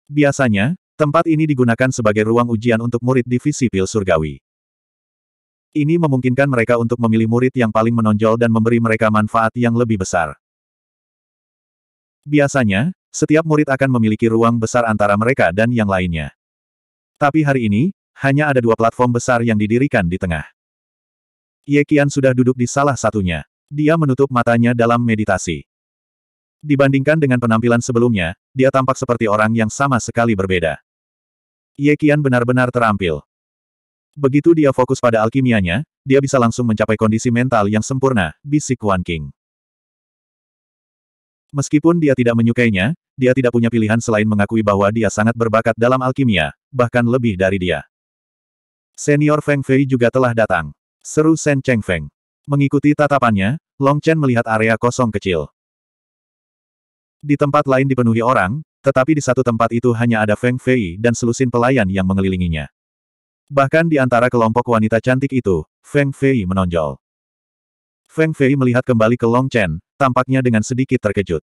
Biasanya, tempat ini digunakan sebagai ruang ujian untuk murid divisi pil surgawi. Ini memungkinkan mereka untuk memilih murid yang paling menonjol dan memberi mereka manfaat yang lebih besar. Biasanya, setiap murid akan memiliki ruang besar antara mereka dan yang lainnya. Tapi hari ini, hanya ada dua platform besar yang didirikan di tengah. Ye Qian sudah duduk di salah satunya. Dia menutup matanya dalam meditasi. Dibandingkan dengan penampilan sebelumnya, dia tampak seperti orang yang sama sekali berbeda. Ye Qian benar-benar terampil. Begitu dia fokus pada alkimianya, dia bisa langsung mencapai kondisi mental yang sempurna, bisik Wan King. Meskipun dia tidak menyukainya, dia tidak punya pilihan selain mengakui bahwa dia sangat berbakat dalam alkimia, bahkan lebih dari dia. Senior Feng Fei juga telah datang. Seru Sen Cheng Feng. Mengikuti tatapannya, Long Chen melihat area kosong kecil. Di tempat lain dipenuhi orang, tetapi di satu tempat itu hanya ada Feng Fei dan selusin pelayan yang mengelilinginya. Bahkan di antara kelompok wanita cantik itu, Feng Fei menonjol. Feng Fei melihat kembali ke Long Chen, tampaknya dengan sedikit terkejut.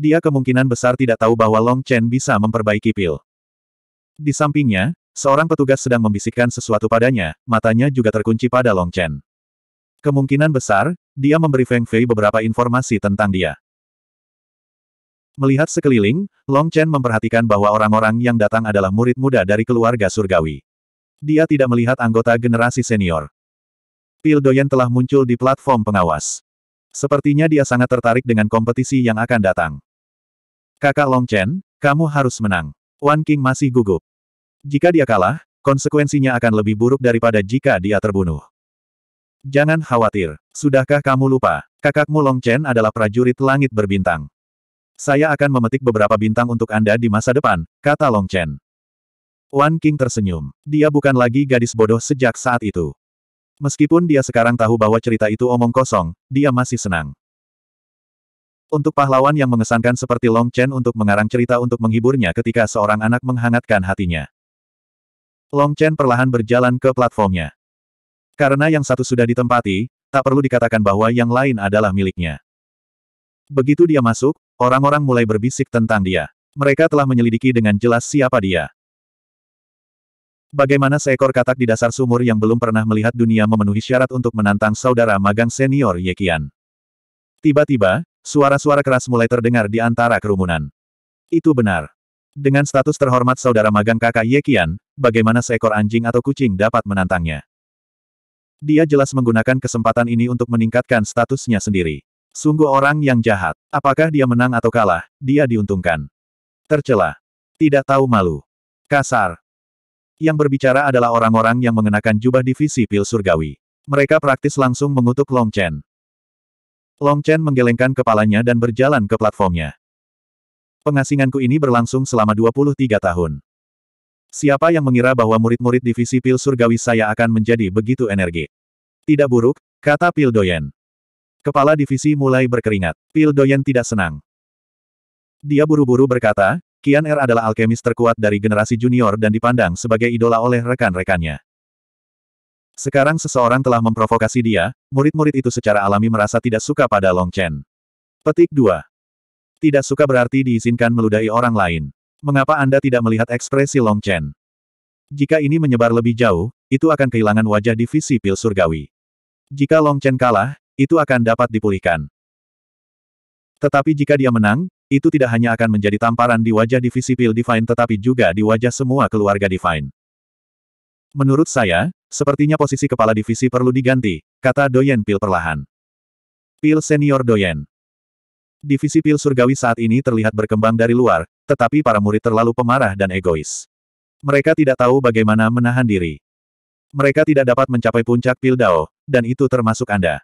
Dia kemungkinan besar tidak tahu bahwa Long Chen bisa memperbaiki pil. Di sampingnya, seorang petugas sedang membisikkan sesuatu padanya, matanya juga terkunci pada Long Chen. Kemungkinan besar, dia memberi Feng Fei beberapa informasi tentang dia. Melihat sekeliling, Long Chen memperhatikan bahwa orang-orang yang datang adalah murid muda dari keluarga surgawi. Dia tidak melihat anggota generasi senior. Pil Doyen telah muncul di platform pengawas. Sepertinya dia sangat tertarik dengan kompetisi yang akan datang. Kakak Long Chen, kamu harus menang. Wan King masih gugup. Jika dia kalah, konsekuensinya akan lebih buruk daripada jika dia terbunuh. Jangan khawatir. Sudahkah kamu lupa? Kakakmu Long Chen adalah prajurit langit berbintang. Saya akan memetik beberapa bintang untuk Anda di masa depan, kata Long Chen. Wan King tersenyum. Dia bukan lagi gadis bodoh sejak saat itu. Meskipun dia sekarang tahu bahwa cerita itu omong kosong, dia masih senang. Untuk pahlawan yang mengesankan seperti Long Chen untuk mengarang cerita untuk menghiburnya ketika seorang anak menghangatkan hatinya. Long Chen perlahan berjalan ke platformnya. Karena yang satu sudah ditempati, tak perlu dikatakan bahwa yang lain adalah miliknya. Begitu dia masuk, orang-orang mulai berbisik tentang dia. Mereka telah menyelidiki dengan jelas siapa dia. Bagaimana seekor katak di dasar sumur yang belum pernah melihat dunia memenuhi syarat untuk menantang saudara magang senior Yekian. Tiba-tiba, suara-suara keras mulai terdengar di antara kerumunan. Itu benar. Dengan status terhormat saudara magang kakak Yekian, bagaimana seekor anjing atau kucing dapat menantangnya? Dia jelas menggunakan kesempatan ini untuk meningkatkan statusnya sendiri. Sungguh orang yang jahat. Apakah dia menang atau kalah, dia diuntungkan. Tercela. Tidak tahu malu. Kasar. Yang berbicara adalah orang-orang yang mengenakan jubah divisi pil surgawi. Mereka praktis langsung mengutuk Long Chen. Long Chen menggelengkan kepalanya dan berjalan ke platformnya. Pengasinganku ini berlangsung selama 23 tahun. Siapa yang mengira bahwa murid-murid divisi pil surgawi saya akan menjadi begitu energik? Tidak buruk, kata Pildoyen. Kepala divisi mulai berkeringat. Pildoyen tidak senang. Dia buru-buru berkata, Kian Er adalah alkemis terkuat dari generasi junior dan dipandang sebagai idola oleh rekan-rekannya. Sekarang seseorang telah memprovokasi dia, murid-murid itu secara alami merasa tidak suka pada Long Chen. Petik 2. Tidak suka berarti diizinkan meludahi orang lain. Mengapa Anda tidak melihat ekspresi Long Chen? Jika ini menyebar lebih jauh, itu akan kehilangan wajah divisi pil surgawi. Jika Long Chen kalah, itu akan dapat dipulihkan. Tetapi jika dia menang, itu tidak hanya akan menjadi tamparan di wajah divisi Pil Divine tetapi juga di wajah semua keluarga Divine. Menurut saya, sepertinya posisi kepala divisi perlu diganti, kata Doyen Pil perlahan. Pil Senior Doyen Divisi Pil Surgawi saat ini terlihat berkembang dari luar, tetapi para murid terlalu pemarah dan egois. Mereka tidak tahu bagaimana menahan diri. Mereka tidak dapat mencapai puncak Pil Dao, dan itu termasuk Anda.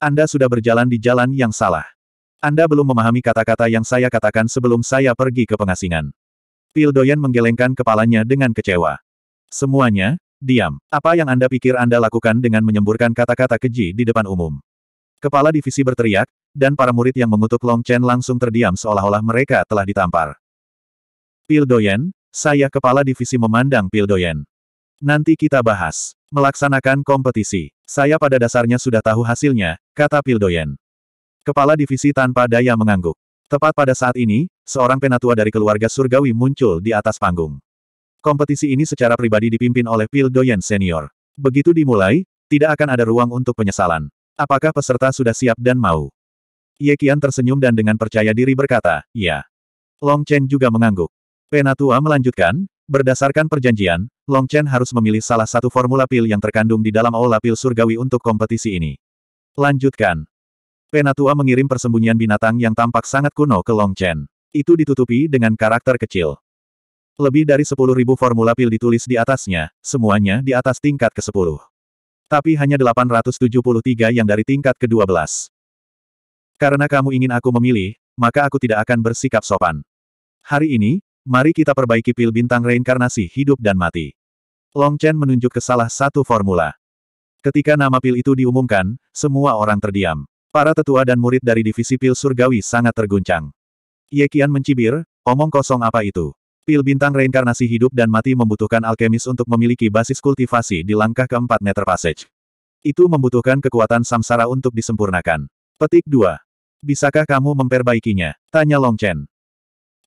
Anda sudah berjalan di jalan yang salah. Anda belum memahami kata-kata yang saya katakan sebelum saya pergi ke pengasingan. Pildoyan menggelengkan kepalanya dengan kecewa. Semuanya, diam. Apa yang Anda pikir Anda lakukan dengan menyemburkan kata-kata keji di depan umum? Kepala divisi berteriak, dan para murid yang mengutuk Long Chen langsung terdiam seolah-olah mereka telah ditampar. Pildoyen, saya kepala divisi memandang Pildoyen. Nanti kita bahas. Melaksanakan kompetisi. Saya pada dasarnya sudah tahu hasilnya, kata Pildoyen. Kepala divisi tanpa daya mengangguk. Tepat pada saat ini, seorang penatua dari keluarga surgawi muncul di atas panggung. Kompetisi ini secara pribadi dipimpin oleh Pildoyen senior. Begitu dimulai, tidak akan ada ruang untuk penyesalan. Apakah peserta sudah siap dan mau? Ye Qian tersenyum dan dengan percaya diri berkata, ya. Long Chen juga mengangguk. Penatua melanjutkan, Berdasarkan perjanjian, Long Chen harus memilih salah satu formula pil yang terkandung di dalam aula pil surgawi untuk kompetisi ini. Lanjutkan. Penatua mengirim persembunyian binatang yang tampak sangat kuno ke Long Chen. Itu ditutupi dengan karakter kecil. Lebih dari 10.000 formula pil ditulis di atasnya, semuanya di atas tingkat ke-10. Tapi hanya 873 yang dari tingkat ke-12. Karena kamu ingin aku memilih, maka aku tidak akan bersikap sopan. Hari ini, mari kita perbaiki pil bintang reinkarnasi hidup dan mati. Long Chen menunjuk ke salah satu formula. Ketika nama pil itu diumumkan, semua orang terdiam. Para tetua dan murid dari divisi pil surgawi sangat terguncang. Ye Qian mencibir, omong kosong apa itu? Pil bintang reinkarnasi hidup dan mati membutuhkan alkemis untuk memiliki basis kultivasi di langkah keempat meter Passage. Itu membutuhkan kekuatan samsara untuk disempurnakan. Petik 2. Bisakah kamu memperbaikinya? Tanya Long Chen.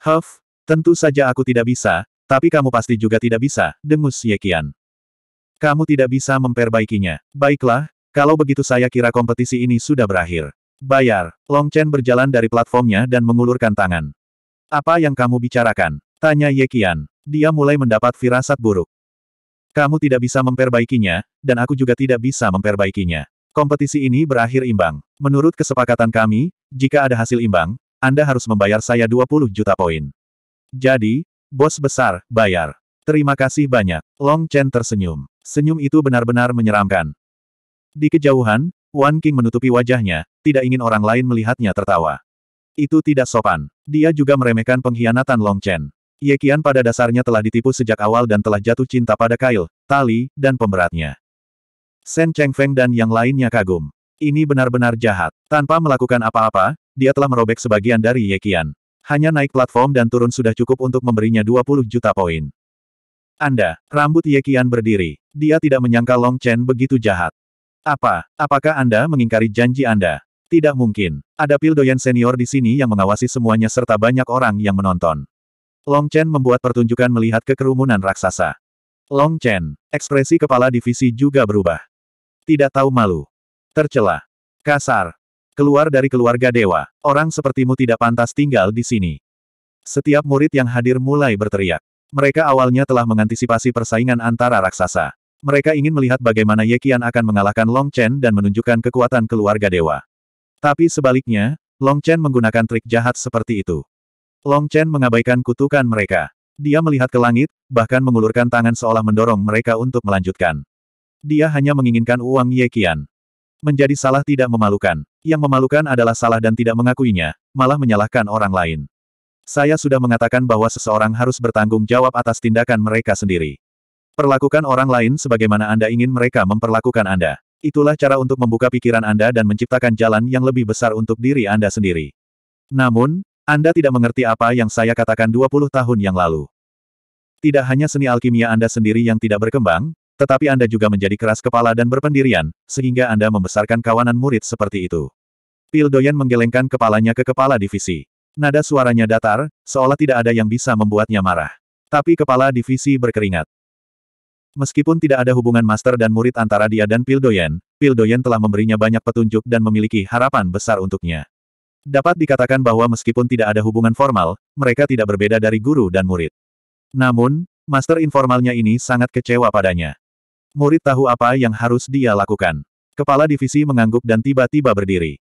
Huff, Tentu saja aku tidak bisa, tapi kamu pasti juga tidak bisa, dengus Yekian. Kamu tidak bisa memperbaikinya. Baiklah, kalau begitu saya kira kompetisi ini sudah berakhir. Bayar. Long Chen berjalan dari platformnya dan mengulurkan tangan. Apa yang kamu bicarakan? Tanya Yekian. Dia mulai mendapat firasat buruk. Kamu tidak bisa memperbaikinya, dan aku juga tidak bisa memperbaikinya. Kompetisi ini berakhir imbang. Menurut kesepakatan kami, jika ada hasil imbang, Anda harus membayar saya 20 juta poin. Jadi, bos besar, bayar. Terima kasih banyak. Long Chen tersenyum. Senyum itu benar-benar menyeramkan. Di kejauhan, Wan King menutupi wajahnya, tidak ingin orang lain melihatnya tertawa. Itu tidak sopan. Dia juga meremehkan pengkhianatan Long Chen. Ye Qian pada dasarnya telah ditipu sejak awal dan telah jatuh cinta pada Kyle Tali, dan pemberatnya. Shen Cheng Feng dan yang lainnya kagum. Ini benar-benar jahat. Tanpa melakukan apa-apa, dia telah merobek sebagian dari Ye Qian. Hanya naik platform dan turun sudah cukup untuk memberinya 20 juta poin. Anda, rambut Yekian berdiri. Dia tidak menyangka Long Chen begitu jahat. Apa, apakah Anda mengingkari janji Anda? Tidak mungkin. Ada pil doyan senior di sini yang mengawasi semuanya serta banyak orang yang menonton. Long Chen membuat pertunjukan melihat kekerumunan raksasa. Long Chen, ekspresi kepala divisi juga berubah. Tidak tahu malu. Tercela. Kasar. Keluar dari keluarga dewa, orang sepertimu tidak pantas tinggal di sini. Setiap murid yang hadir mulai berteriak. Mereka awalnya telah mengantisipasi persaingan antara raksasa. Mereka ingin melihat bagaimana Ye Qian akan mengalahkan Long Chen dan menunjukkan kekuatan keluarga dewa. Tapi sebaliknya, Long Chen menggunakan trik jahat seperti itu. Long Chen mengabaikan kutukan mereka. Dia melihat ke langit, bahkan mengulurkan tangan seolah mendorong mereka untuk melanjutkan. Dia hanya menginginkan uang Ye Qian. Menjadi salah tidak memalukan. Yang memalukan adalah salah dan tidak mengakuinya, malah menyalahkan orang lain. Saya sudah mengatakan bahwa seseorang harus bertanggung jawab atas tindakan mereka sendiri. Perlakukan orang lain sebagaimana Anda ingin mereka memperlakukan Anda. Itulah cara untuk membuka pikiran Anda dan menciptakan jalan yang lebih besar untuk diri Anda sendiri. Namun, Anda tidak mengerti apa yang saya katakan 20 tahun yang lalu. Tidak hanya seni alkimia Anda sendiri yang tidak berkembang, tetapi Anda juga menjadi keras kepala dan berpendirian, sehingga Anda membesarkan kawanan murid seperti itu. Pil Doyen menggelengkan kepalanya ke kepala divisi. Nada suaranya datar, seolah tidak ada yang bisa membuatnya marah. Tapi kepala divisi berkeringat. Meskipun tidak ada hubungan master dan murid antara dia dan Pil Doyen, Pil Doyen telah memberinya banyak petunjuk dan memiliki harapan besar untuknya. Dapat dikatakan bahwa meskipun tidak ada hubungan formal, mereka tidak berbeda dari guru dan murid. Namun, master informalnya ini sangat kecewa padanya. Murid tahu apa yang harus dia lakukan. Kepala divisi mengangguk dan tiba-tiba berdiri.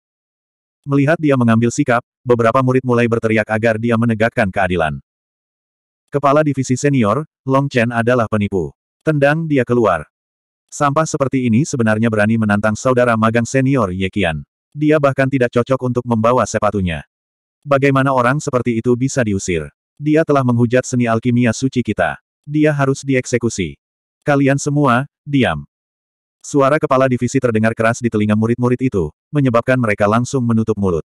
Melihat dia mengambil sikap, beberapa murid mulai berteriak agar dia menegakkan keadilan. Kepala divisi senior, Long Chen adalah penipu. Tendang dia keluar. Sampah seperti ini sebenarnya berani menantang saudara magang senior Ye Qian. Dia bahkan tidak cocok untuk membawa sepatunya. Bagaimana orang seperti itu bisa diusir? Dia telah menghujat seni alkimia suci kita. Dia harus dieksekusi. Kalian semua, diam. Suara kepala divisi terdengar keras di telinga murid-murid itu, menyebabkan mereka langsung menutup mulut.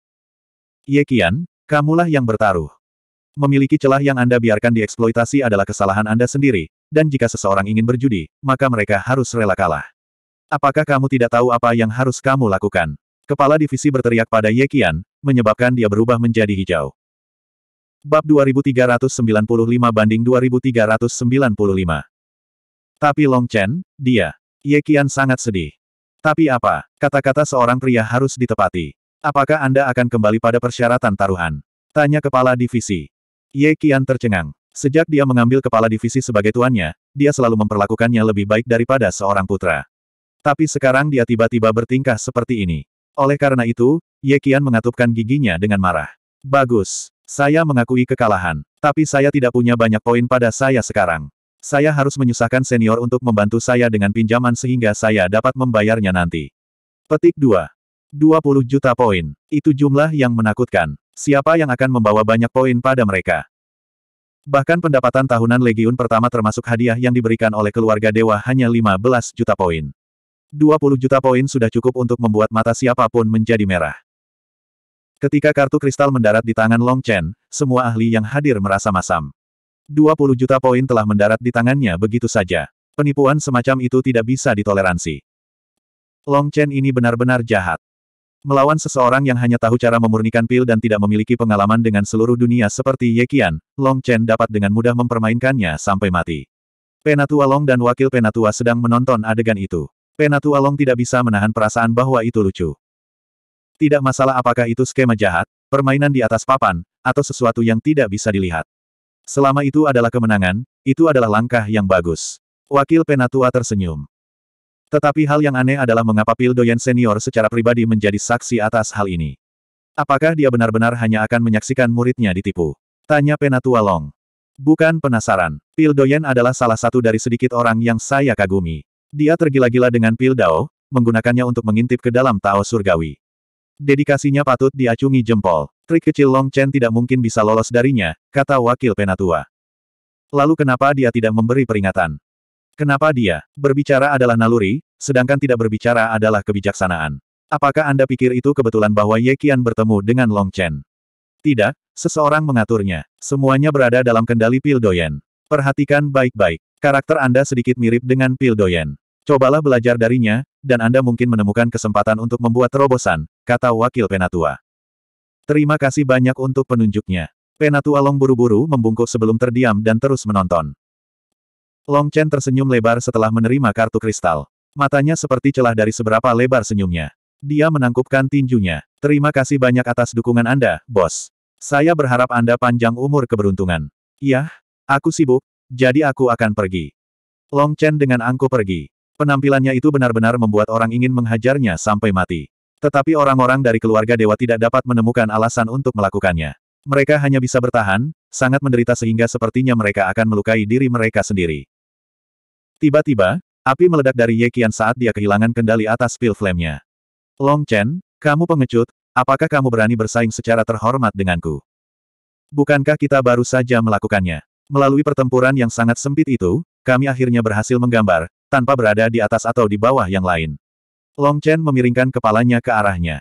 Ye Qian, kamulah yang bertaruh. Memiliki celah yang Anda biarkan dieksploitasi adalah kesalahan Anda sendiri, dan jika seseorang ingin berjudi, maka mereka harus rela kalah. Apakah kamu tidak tahu apa yang harus kamu lakukan? Kepala divisi berteriak pada Ye Qian, menyebabkan dia berubah menjadi hijau. Bab 2395 banding 2395 tapi Long Chen, dia. Ye Qian sangat sedih. Tapi apa, kata-kata seorang pria harus ditepati. Apakah Anda akan kembali pada persyaratan taruhan? Tanya kepala divisi. Ye Qian tercengang. Sejak dia mengambil kepala divisi sebagai tuannya, dia selalu memperlakukannya lebih baik daripada seorang putra. Tapi sekarang dia tiba-tiba bertingkah seperti ini. Oleh karena itu, Ye Qian mengatupkan giginya dengan marah. Bagus. Saya mengakui kekalahan. Tapi saya tidak punya banyak poin pada saya sekarang. Saya harus menyusahkan senior untuk membantu saya dengan pinjaman sehingga saya dapat membayarnya nanti. Petik 2. 20 juta poin. Itu jumlah yang menakutkan. Siapa yang akan membawa banyak poin pada mereka? Bahkan pendapatan tahunan Legiun pertama termasuk hadiah yang diberikan oleh keluarga dewa hanya 15 juta poin. 20 juta poin sudah cukup untuk membuat mata siapapun menjadi merah. Ketika kartu kristal mendarat di tangan Long Chen, semua ahli yang hadir merasa masam. 20 juta poin telah mendarat di tangannya begitu saja. Penipuan semacam itu tidak bisa ditoleransi. Long Chen ini benar-benar jahat. Melawan seseorang yang hanya tahu cara memurnikan pil dan tidak memiliki pengalaman dengan seluruh dunia seperti Ye Qian, Long Chen dapat dengan mudah mempermainkannya sampai mati. Penatua Long dan wakil Penatua sedang menonton adegan itu. Penatua Long tidak bisa menahan perasaan bahwa itu lucu. Tidak masalah apakah itu skema jahat, permainan di atas papan, atau sesuatu yang tidak bisa dilihat. Selama itu adalah kemenangan, itu adalah langkah yang bagus. Wakil Penatua tersenyum. Tetapi hal yang aneh adalah mengapa Pil Doyen Senior secara pribadi menjadi saksi atas hal ini. Apakah dia benar-benar hanya akan menyaksikan muridnya ditipu? Tanya Penatua Long. Bukan penasaran, Pil Doyen adalah salah satu dari sedikit orang yang saya kagumi. Dia tergila-gila dengan Pil Dao, menggunakannya untuk mengintip ke dalam Tao Surgawi. Dedikasinya patut diacungi jempol. Putri kecil Long Chen tidak mungkin bisa lolos darinya, kata wakil penatua. Lalu kenapa dia tidak memberi peringatan? Kenapa dia? Berbicara adalah naluri, sedangkan tidak berbicara adalah kebijaksanaan. Apakah Anda pikir itu kebetulan bahwa Ye Qian bertemu dengan Long Chen? Tidak, seseorang mengaturnya. Semuanya berada dalam kendali Pil Doyen. Perhatikan baik-baik. Karakter Anda sedikit mirip dengan Pil Doyen. Cobalah belajar darinya, dan Anda mungkin menemukan kesempatan untuk membuat terobosan, kata wakil penatua. Terima kasih banyak untuk penunjuknya. Penatua Long buru-buru membungkuk sebelum terdiam dan terus menonton. Long Chen tersenyum lebar setelah menerima kartu kristal. Matanya seperti celah dari seberapa lebar senyumnya. Dia menangkupkan tinjunya. Terima kasih banyak atas dukungan Anda, bos. Saya berharap Anda panjang umur keberuntungan. Yah, aku sibuk, jadi aku akan pergi. Long Chen dengan angkuh pergi. Penampilannya itu benar-benar membuat orang ingin menghajarnya sampai mati. Tetapi orang-orang dari keluarga dewa tidak dapat menemukan alasan untuk melakukannya. Mereka hanya bisa bertahan, sangat menderita sehingga sepertinya mereka akan melukai diri mereka sendiri. Tiba-tiba, api meledak dari Ye Qian saat dia kehilangan kendali atas pil flame-nya. Long Chen, kamu pengecut, apakah kamu berani bersaing secara terhormat denganku? Bukankah kita baru saja melakukannya? Melalui pertempuran yang sangat sempit itu, kami akhirnya berhasil menggambar, tanpa berada di atas atau di bawah yang lain. Long Chen memiringkan kepalanya ke arahnya.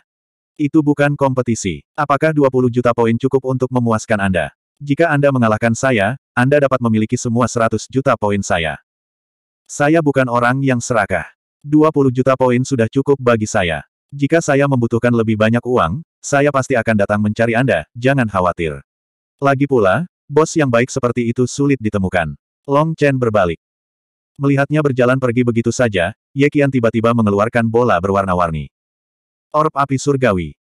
Itu bukan kompetisi. Apakah 20 juta poin cukup untuk memuaskan Anda? Jika Anda mengalahkan saya, Anda dapat memiliki semua 100 juta poin saya. Saya bukan orang yang serakah. 20 juta poin sudah cukup bagi saya. Jika saya membutuhkan lebih banyak uang, saya pasti akan datang mencari Anda, jangan khawatir. Lagi pula, bos yang baik seperti itu sulit ditemukan. Long Chen berbalik. Melihatnya berjalan pergi begitu saja, Ye Qian tiba-tiba mengeluarkan bola berwarna-warni. Orb api surgawi.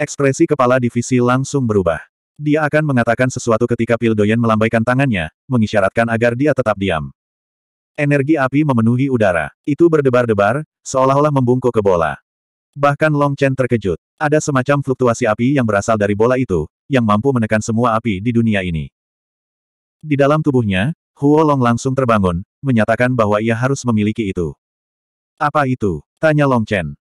Ekspresi kepala divisi langsung berubah. Dia akan mengatakan sesuatu ketika Pildoyen melambaikan tangannya, mengisyaratkan agar dia tetap diam. Energi api memenuhi udara. Itu berdebar-debar, seolah-olah membungkuk ke bola. Bahkan Long Chen terkejut. Ada semacam fluktuasi api yang berasal dari bola itu, yang mampu menekan semua api di dunia ini. Di dalam tubuhnya, Huolong langsung terbangun, menyatakan bahwa ia harus memiliki itu. Apa itu? Tanya Long Chen.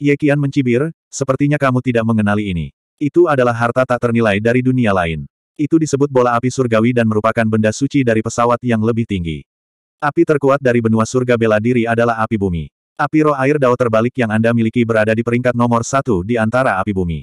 Ye Qian mencibir, sepertinya kamu tidak mengenali ini. Itu adalah harta tak ternilai dari dunia lain. Itu disebut bola api surgawi dan merupakan benda suci dari pesawat yang lebih tinggi. Api terkuat dari benua surga bela diri adalah api bumi. Api roh air dao terbalik yang Anda miliki berada di peringkat nomor satu di antara api bumi.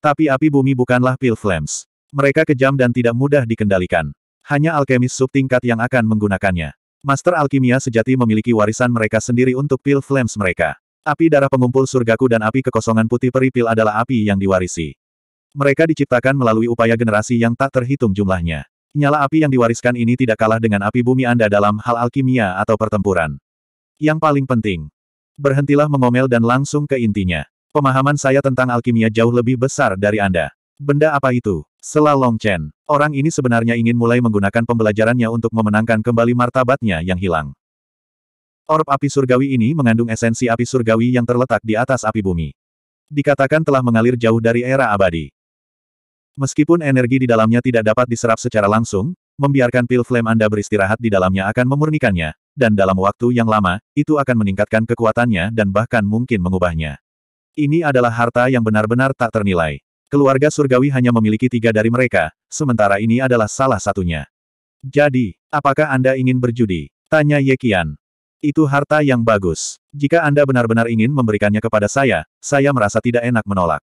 Tapi api bumi bukanlah pil flames. Mereka kejam dan tidak mudah dikendalikan. Hanya alkemis tingkat yang akan menggunakannya. Master alkimia sejati memiliki warisan mereka sendiri untuk pil flames mereka. Api darah pengumpul surgaku dan api kekosongan putih peripil adalah api yang diwarisi. Mereka diciptakan melalui upaya generasi yang tak terhitung jumlahnya. Nyala api yang diwariskan ini tidak kalah dengan api bumi Anda dalam hal alkimia atau pertempuran. Yang paling penting, berhentilah mengomel dan langsung ke intinya. Pemahaman saya tentang alkimia jauh lebih besar dari Anda. Benda apa itu? Sela Long Chen. Orang ini sebenarnya ingin mulai menggunakan pembelajarannya untuk memenangkan kembali martabatnya yang hilang. Orb api surgawi ini mengandung esensi api surgawi yang terletak di atas api bumi. Dikatakan telah mengalir jauh dari era abadi. Meskipun energi di dalamnya tidak dapat diserap secara langsung, membiarkan pil flame Anda beristirahat di dalamnya akan memurnikannya, dan dalam waktu yang lama, itu akan meningkatkan kekuatannya dan bahkan mungkin mengubahnya. Ini adalah harta yang benar-benar tak ternilai. Keluarga surgawi hanya memiliki tiga dari mereka, sementara ini adalah salah satunya. Jadi, apakah Anda ingin berjudi? Tanya Ye Qian. Itu harta yang bagus. Jika Anda benar-benar ingin memberikannya kepada saya, saya merasa tidak enak menolak.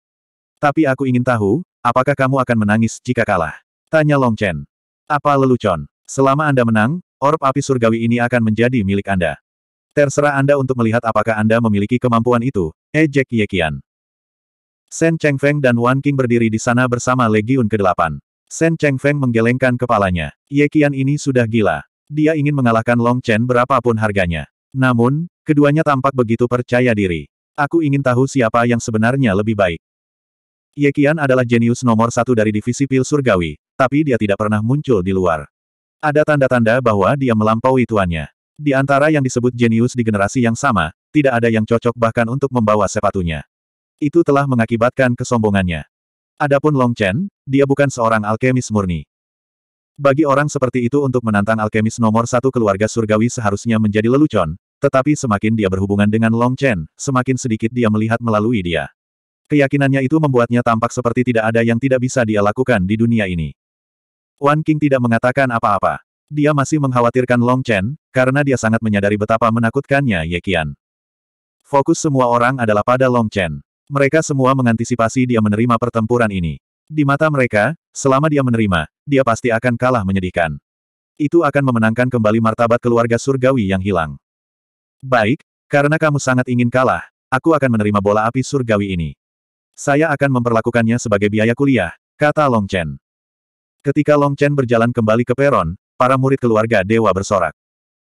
Tapi aku ingin tahu, apakah kamu akan menangis jika kalah? Tanya Long Chen. Apa lelucon? Selama Anda menang, orb api surgawi ini akan menjadi milik Anda. Terserah Anda untuk melihat apakah Anda memiliki kemampuan itu, ejek Ye Qian. Shen Feng dan Wan King berdiri di sana bersama Legiun ke-8. Shen Feng menggelengkan kepalanya. Ye Qian ini sudah gila. Dia ingin mengalahkan Long Chen berapapun harganya. Namun, keduanya tampak begitu percaya diri. Aku ingin tahu siapa yang sebenarnya lebih baik. Ye Qian adalah jenius nomor satu dari divisi pil surgawi, tapi dia tidak pernah muncul di luar. Ada tanda-tanda bahwa dia melampaui tuannya. Di antara yang disebut jenius di generasi yang sama, tidak ada yang cocok bahkan untuk membawa sepatunya itu telah mengakibatkan kesombongannya. Adapun Long Chen, dia bukan seorang alkemis murni. Bagi orang seperti itu untuk menantang alkemis nomor satu keluarga surgawi seharusnya menjadi lelucon, tetapi semakin dia berhubungan dengan Long Chen, semakin sedikit dia melihat melalui dia. Keyakinannya itu membuatnya tampak seperti tidak ada yang tidak bisa dia lakukan di dunia ini. Wan King tidak mengatakan apa-apa. Dia masih mengkhawatirkan Long Chen, karena dia sangat menyadari betapa menakutkannya Ye Qian. Fokus semua orang adalah pada Long Chen. Mereka semua mengantisipasi dia menerima pertempuran ini. Di mata mereka, selama dia menerima, dia pasti akan kalah menyedihkan. Itu akan memenangkan kembali martabat keluarga surgawi yang hilang. Baik, karena kamu sangat ingin kalah, aku akan menerima bola api surgawi ini. Saya akan memperlakukannya sebagai biaya kuliah, kata Long Chen. Ketika Long Chen berjalan kembali ke peron, para murid keluarga dewa bersorak.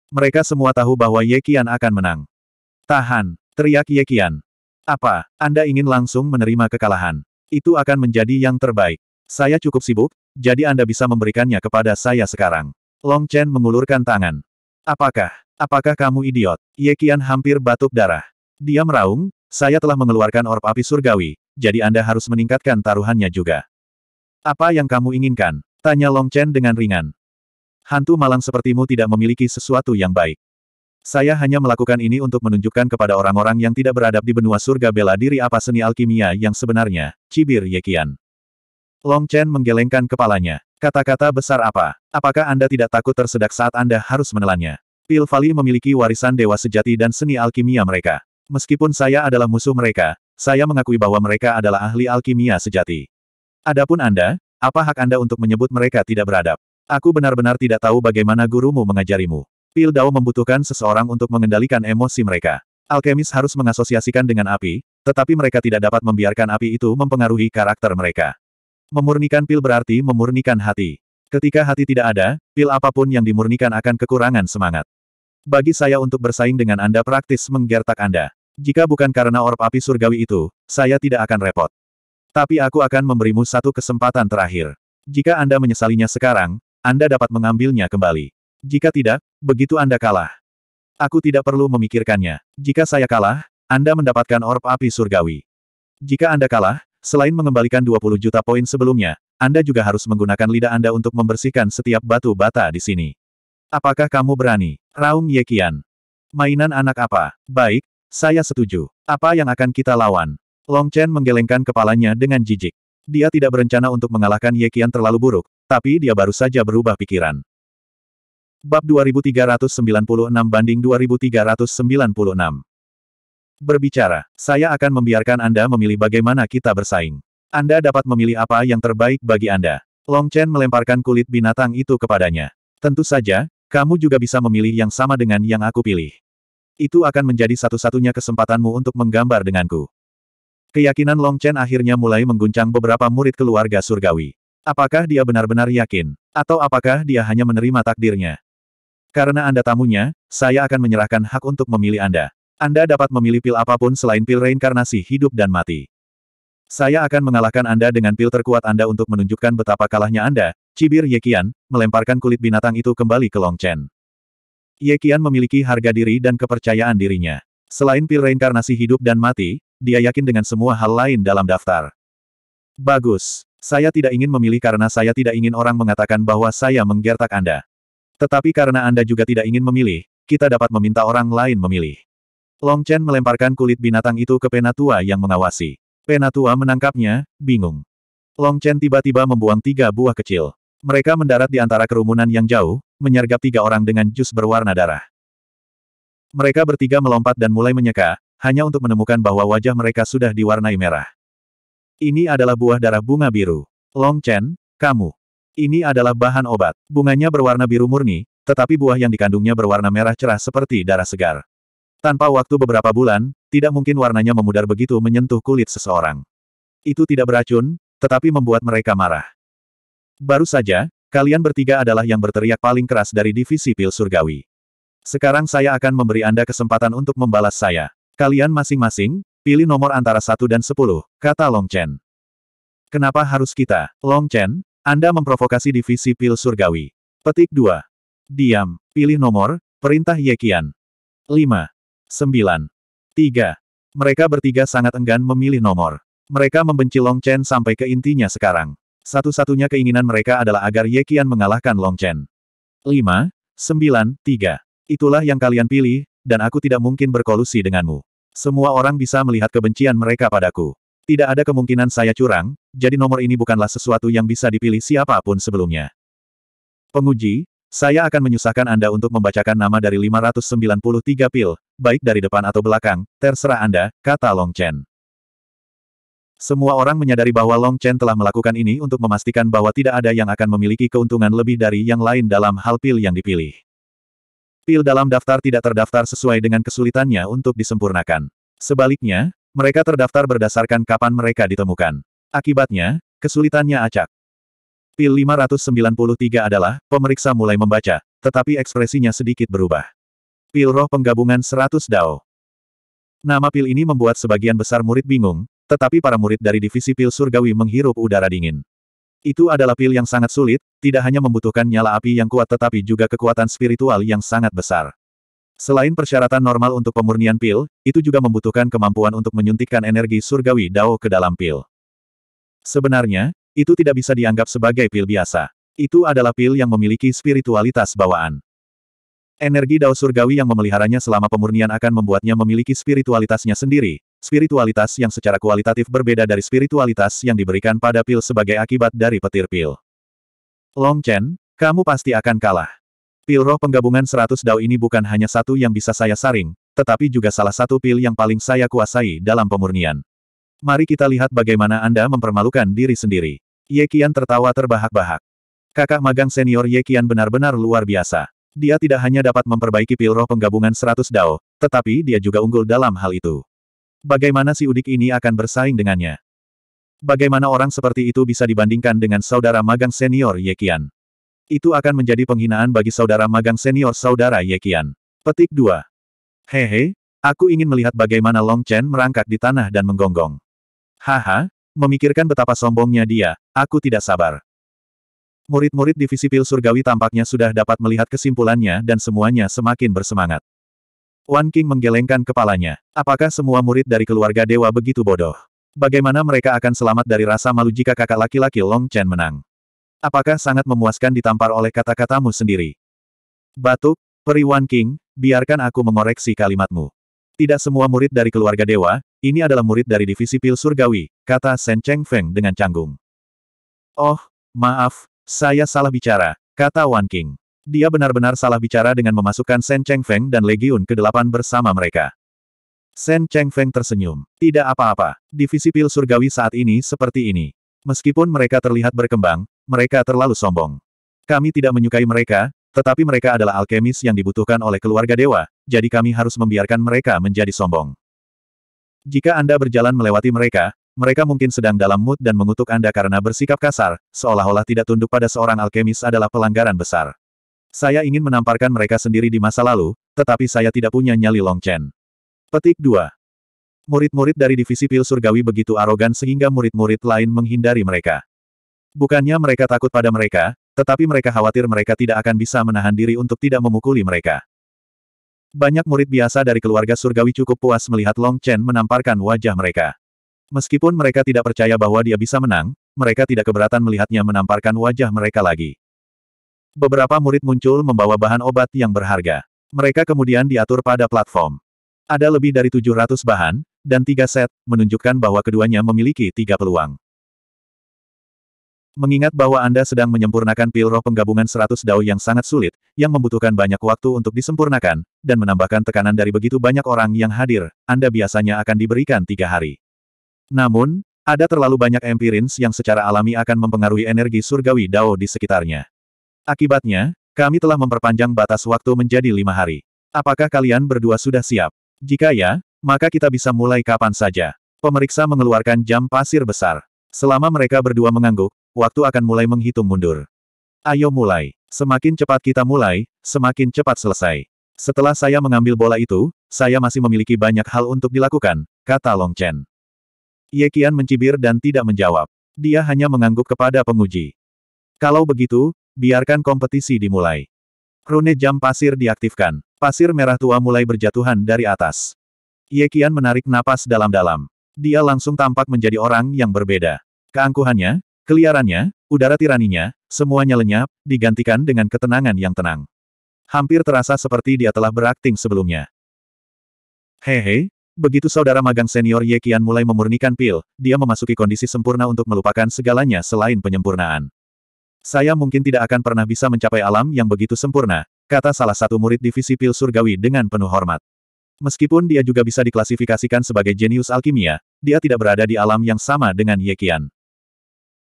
Mereka semua tahu bahwa Ye Qian akan menang. Tahan, teriak Ye Qian. Apa, Anda ingin langsung menerima kekalahan? Itu akan menjadi yang terbaik. Saya cukup sibuk, jadi Anda bisa memberikannya kepada saya sekarang. Long Chen mengulurkan tangan. Apakah, apakah kamu idiot? Ye Qian hampir batuk darah. Dia meraung, saya telah mengeluarkan orb api surgawi, jadi Anda harus meningkatkan taruhannya juga. Apa yang kamu inginkan? Tanya Long Chen dengan ringan. Hantu malang sepertimu tidak memiliki sesuatu yang baik. Saya hanya melakukan ini untuk menunjukkan kepada orang-orang yang tidak beradab di benua surga bela diri apa seni alkimia yang sebenarnya, cibir Yekian. Long Chen menggelengkan kepalanya. Kata-kata besar apa? Apakah Anda tidak takut tersedak saat Anda harus menelannya? Pil Fali memiliki warisan dewa sejati dan seni alkimia mereka. Meskipun saya adalah musuh mereka, saya mengakui bahwa mereka adalah ahli alkimia sejati. Adapun Anda, apa hak Anda untuk menyebut mereka tidak beradab? Aku benar-benar tidak tahu bagaimana gurumu mengajarimu. Pil Dao membutuhkan seseorang untuk mengendalikan emosi mereka. Alkemis harus mengasosiasikan dengan api, tetapi mereka tidak dapat membiarkan api itu mempengaruhi karakter mereka. Memurnikan pil berarti memurnikan hati. Ketika hati tidak ada, pil apapun yang dimurnikan akan kekurangan semangat. Bagi saya untuk bersaing dengan Anda praktis menggertak Anda. Jika bukan karena orb api surgawi itu, saya tidak akan repot. Tapi aku akan memberimu satu kesempatan terakhir. Jika Anda menyesalinya sekarang, Anda dapat mengambilnya kembali. Jika tidak, begitu Anda kalah. Aku tidak perlu memikirkannya. Jika saya kalah, Anda mendapatkan orb api surgawi. Jika Anda kalah, selain mengembalikan 20 juta poin sebelumnya, Anda juga harus menggunakan lidah Anda untuk membersihkan setiap batu bata di sini. Apakah kamu berani? Raung Yekian. Mainan anak apa? Baik, saya setuju. Apa yang akan kita lawan? Long Chen menggelengkan kepalanya dengan jijik. Dia tidak berencana untuk mengalahkan Yekian terlalu buruk, tapi dia baru saja berubah pikiran. Bab 2396 banding 2396. Berbicara, saya akan membiarkan Anda memilih bagaimana kita bersaing. Anda dapat memilih apa yang terbaik bagi Anda. Long Chen melemparkan kulit binatang itu kepadanya. Tentu saja, kamu juga bisa memilih yang sama dengan yang aku pilih. Itu akan menjadi satu-satunya kesempatanmu untuk menggambar denganku. Keyakinan Long Chen akhirnya mulai mengguncang beberapa murid keluarga surgawi. Apakah dia benar-benar yakin? Atau apakah dia hanya menerima takdirnya? Karena Anda tamunya, saya akan menyerahkan hak untuk memilih Anda. Anda dapat memilih pil apapun selain pil reinkarnasi hidup dan mati. Saya akan mengalahkan Anda dengan pil terkuat Anda untuk menunjukkan betapa kalahnya Anda, cibir Yekian, melemparkan kulit binatang itu kembali ke Long Chen. Yekian memiliki harga diri dan kepercayaan dirinya. Selain pil reinkarnasi hidup dan mati, dia yakin dengan semua hal lain dalam daftar. Bagus. Saya tidak ingin memilih karena saya tidak ingin orang mengatakan bahwa saya menggertak Anda. Tetapi karena Anda juga tidak ingin memilih, kita dapat meminta orang lain memilih. Long Chen melemparkan kulit binatang itu ke Penatua yang mengawasi. Penatua menangkapnya, bingung. Long Chen tiba-tiba membuang tiga buah kecil. Mereka mendarat di antara kerumunan yang jauh, menyergap tiga orang dengan jus berwarna darah. Mereka bertiga melompat dan mulai menyeka, hanya untuk menemukan bahwa wajah mereka sudah diwarnai merah. Ini adalah buah darah bunga biru. Long Chen, kamu. Ini adalah bahan obat. Bunganya berwarna biru murni, tetapi buah yang dikandungnya berwarna merah cerah seperti darah segar. Tanpa waktu beberapa bulan, tidak mungkin warnanya memudar begitu menyentuh kulit seseorang. Itu tidak beracun, tetapi membuat mereka marah. Baru saja, kalian bertiga adalah yang berteriak paling keras dari divisi pil surgawi. Sekarang saya akan memberi Anda kesempatan untuk membalas saya. Kalian masing-masing, pilih nomor antara 1 dan 10, kata Long Chen. Kenapa harus kita? Long Chen, anda memprovokasi divisi pil surgawi. Petik 2. Diam. Pilih nomor, perintah Yekian. 5. 9. 3. Mereka bertiga sangat enggan memilih nomor. Mereka membenci Long Chen sampai ke intinya sekarang. Satu-satunya keinginan mereka adalah agar Yekian mengalahkan Long Chen. 5, 9, 3. Itulah yang kalian pilih, dan aku tidak mungkin berkolusi denganmu. Semua orang bisa melihat kebencian mereka padaku. Tidak ada kemungkinan saya curang, jadi nomor ini bukanlah sesuatu yang bisa dipilih siapapun sebelumnya. Penguji, saya akan menyusahkan Anda untuk membacakan nama dari 593 pil, baik dari depan atau belakang, terserah Anda, kata Long Chen. Semua orang menyadari bahwa Long Chen telah melakukan ini untuk memastikan bahwa tidak ada yang akan memiliki keuntungan lebih dari yang lain dalam hal pil yang dipilih. Pil dalam daftar tidak terdaftar sesuai dengan kesulitannya untuk disempurnakan. Sebaliknya, mereka terdaftar berdasarkan kapan mereka ditemukan. Akibatnya, kesulitannya acak. Pil 593 adalah, pemeriksa mulai membaca, tetapi ekspresinya sedikit berubah. Pil roh penggabungan 100 Dao. Nama pil ini membuat sebagian besar murid bingung, tetapi para murid dari divisi pil surgawi menghirup udara dingin. Itu adalah pil yang sangat sulit, tidak hanya membutuhkan nyala api yang kuat tetapi juga kekuatan spiritual yang sangat besar. Selain persyaratan normal untuk pemurnian pil, itu juga membutuhkan kemampuan untuk menyuntikkan energi surgawi Dao ke dalam pil. Sebenarnya, itu tidak bisa dianggap sebagai pil biasa. Itu adalah pil yang memiliki spiritualitas bawaan. Energi dao surgawi yang memeliharanya selama pemurnian akan membuatnya memiliki spiritualitasnya sendiri, spiritualitas yang secara kualitatif berbeda dari spiritualitas yang diberikan pada pil sebagai akibat dari petir pil. Long Chen, kamu pasti akan kalah. Pil roh penggabungan 100 dao ini bukan hanya satu yang bisa saya saring, tetapi juga salah satu pil yang paling saya kuasai dalam pemurnian. Mari kita lihat bagaimana Anda mempermalukan diri sendiri. Ye Qian tertawa terbahak-bahak. Kakak magang senior Ye Qian benar-benar luar biasa. Dia tidak hanya dapat memperbaiki pil roh penggabungan 100 dao, tetapi dia juga unggul dalam hal itu. Bagaimana si udik ini akan bersaing dengannya? Bagaimana orang seperti itu bisa dibandingkan dengan saudara magang senior Ye Qian? Itu akan menjadi penghinaan bagi saudara magang senior saudara Yekian. Petik 2. Hehe, aku ingin melihat bagaimana Long Chen merangkak di tanah dan menggonggong. Haha, memikirkan betapa sombongnya dia, aku tidak sabar. Murid-murid divisi pil surgawi tampaknya sudah dapat melihat kesimpulannya dan semuanya semakin bersemangat. Wan King menggelengkan kepalanya. Apakah semua murid dari keluarga dewa begitu bodoh? Bagaimana mereka akan selamat dari rasa malu jika kakak laki-laki Long Chen menang? Apakah sangat memuaskan ditampar oleh kata-katamu sendiri? Batuk, peri Wan King, biarkan aku mengoreksi kalimatmu. Tidak semua murid dari keluarga dewa, ini adalah murid dari divisi pil surgawi, kata Shen Cheng Feng dengan canggung. Oh, maaf, saya salah bicara, kata Wan King. Dia benar-benar salah bicara dengan memasukkan Shen Cheng Feng dan Legiun ke delapan bersama mereka. Shen Cheng Feng tersenyum. Tidak apa-apa, divisi pil surgawi saat ini seperti ini. Meskipun mereka terlihat berkembang, mereka terlalu sombong. Kami tidak menyukai mereka, tetapi mereka adalah alkemis yang dibutuhkan oleh keluarga dewa, jadi kami harus membiarkan mereka menjadi sombong. Jika Anda berjalan melewati mereka, mereka mungkin sedang dalam mood dan mengutuk Anda karena bersikap kasar, seolah-olah tidak tunduk pada seorang alkemis adalah pelanggaran besar. Saya ingin menamparkan mereka sendiri di masa lalu, tetapi saya tidak punya nyali Long Chen. Petik 2. Murid-murid dari divisi pil surgawi begitu arogan sehingga murid-murid lain menghindari mereka. Bukannya mereka takut pada mereka, tetapi mereka khawatir mereka tidak akan bisa menahan diri untuk tidak memukuli mereka. Banyak murid biasa dari keluarga surgawi cukup puas melihat Long Chen menamparkan wajah mereka. Meskipun mereka tidak percaya bahwa dia bisa menang, mereka tidak keberatan melihatnya menamparkan wajah mereka lagi. Beberapa murid muncul membawa bahan obat yang berharga. Mereka kemudian diatur pada platform. Ada lebih dari 700 bahan, dan tiga set, menunjukkan bahwa keduanya memiliki tiga peluang. Mengingat bahwa Anda sedang menyempurnakan pil roh penggabungan 100 dao yang sangat sulit, yang membutuhkan banyak waktu untuk disempurnakan, dan menambahkan tekanan dari begitu banyak orang yang hadir, Anda biasanya akan diberikan tiga hari. Namun, ada terlalu banyak empirins yang secara alami akan mempengaruhi energi surgawi dao di sekitarnya. Akibatnya, kami telah memperpanjang batas waktu menjadi lima hari. Apakah kalian berdua sudah siap? Jika ya, maka kita bisa mulai kapan saja. Pemeriksa mengeluarkan jam pasir besar. Selama mereka berdua mengangguk, waktu akan mulai menghitung mundur. Ayo mulai. Semakin cepat kita mulai, semakin cepat selesai. Setelah saya mengambil bola itu, saya masih memiliki banyak hal untuk dilakukan, kata Long Chen. Ye Qian mencibir dan tidak menjawab. Dia hanya mengangguk kepada penguji. Kalau begitu, biarkan kompetisi dimulai. Rune jam pasir diaktifkan. Pasir merah tua mulai berjatuhan dari atas. Ye Qian menarik napas dalam-dalam. Dia langsung tampak menjadi orang yang berbeda. Keangkuhannya, Keliarannya, udara tiraninya, semuanya lenyap, digantikan dengan ketenangan yang tenang. Hampir terasa seperti dia telah berakting sebelumnya. Hehe, begitu saudara magang senior Ye Qian mulai memurnikan pil, dia memasuki kondisi sempurna untuk melupakan segalanya selain penyempurnaan. Saya mungkin tidak akan pernah bisa mencapai alam yang begitu sempurna, kata salah satu murid divisi pil surgawi dengan penuh hormat. Meskipun dia juga bisa diklasifikasikan sebagai jenius alkimia, dia tidak berada di alam yang sama dengan Ye Qian.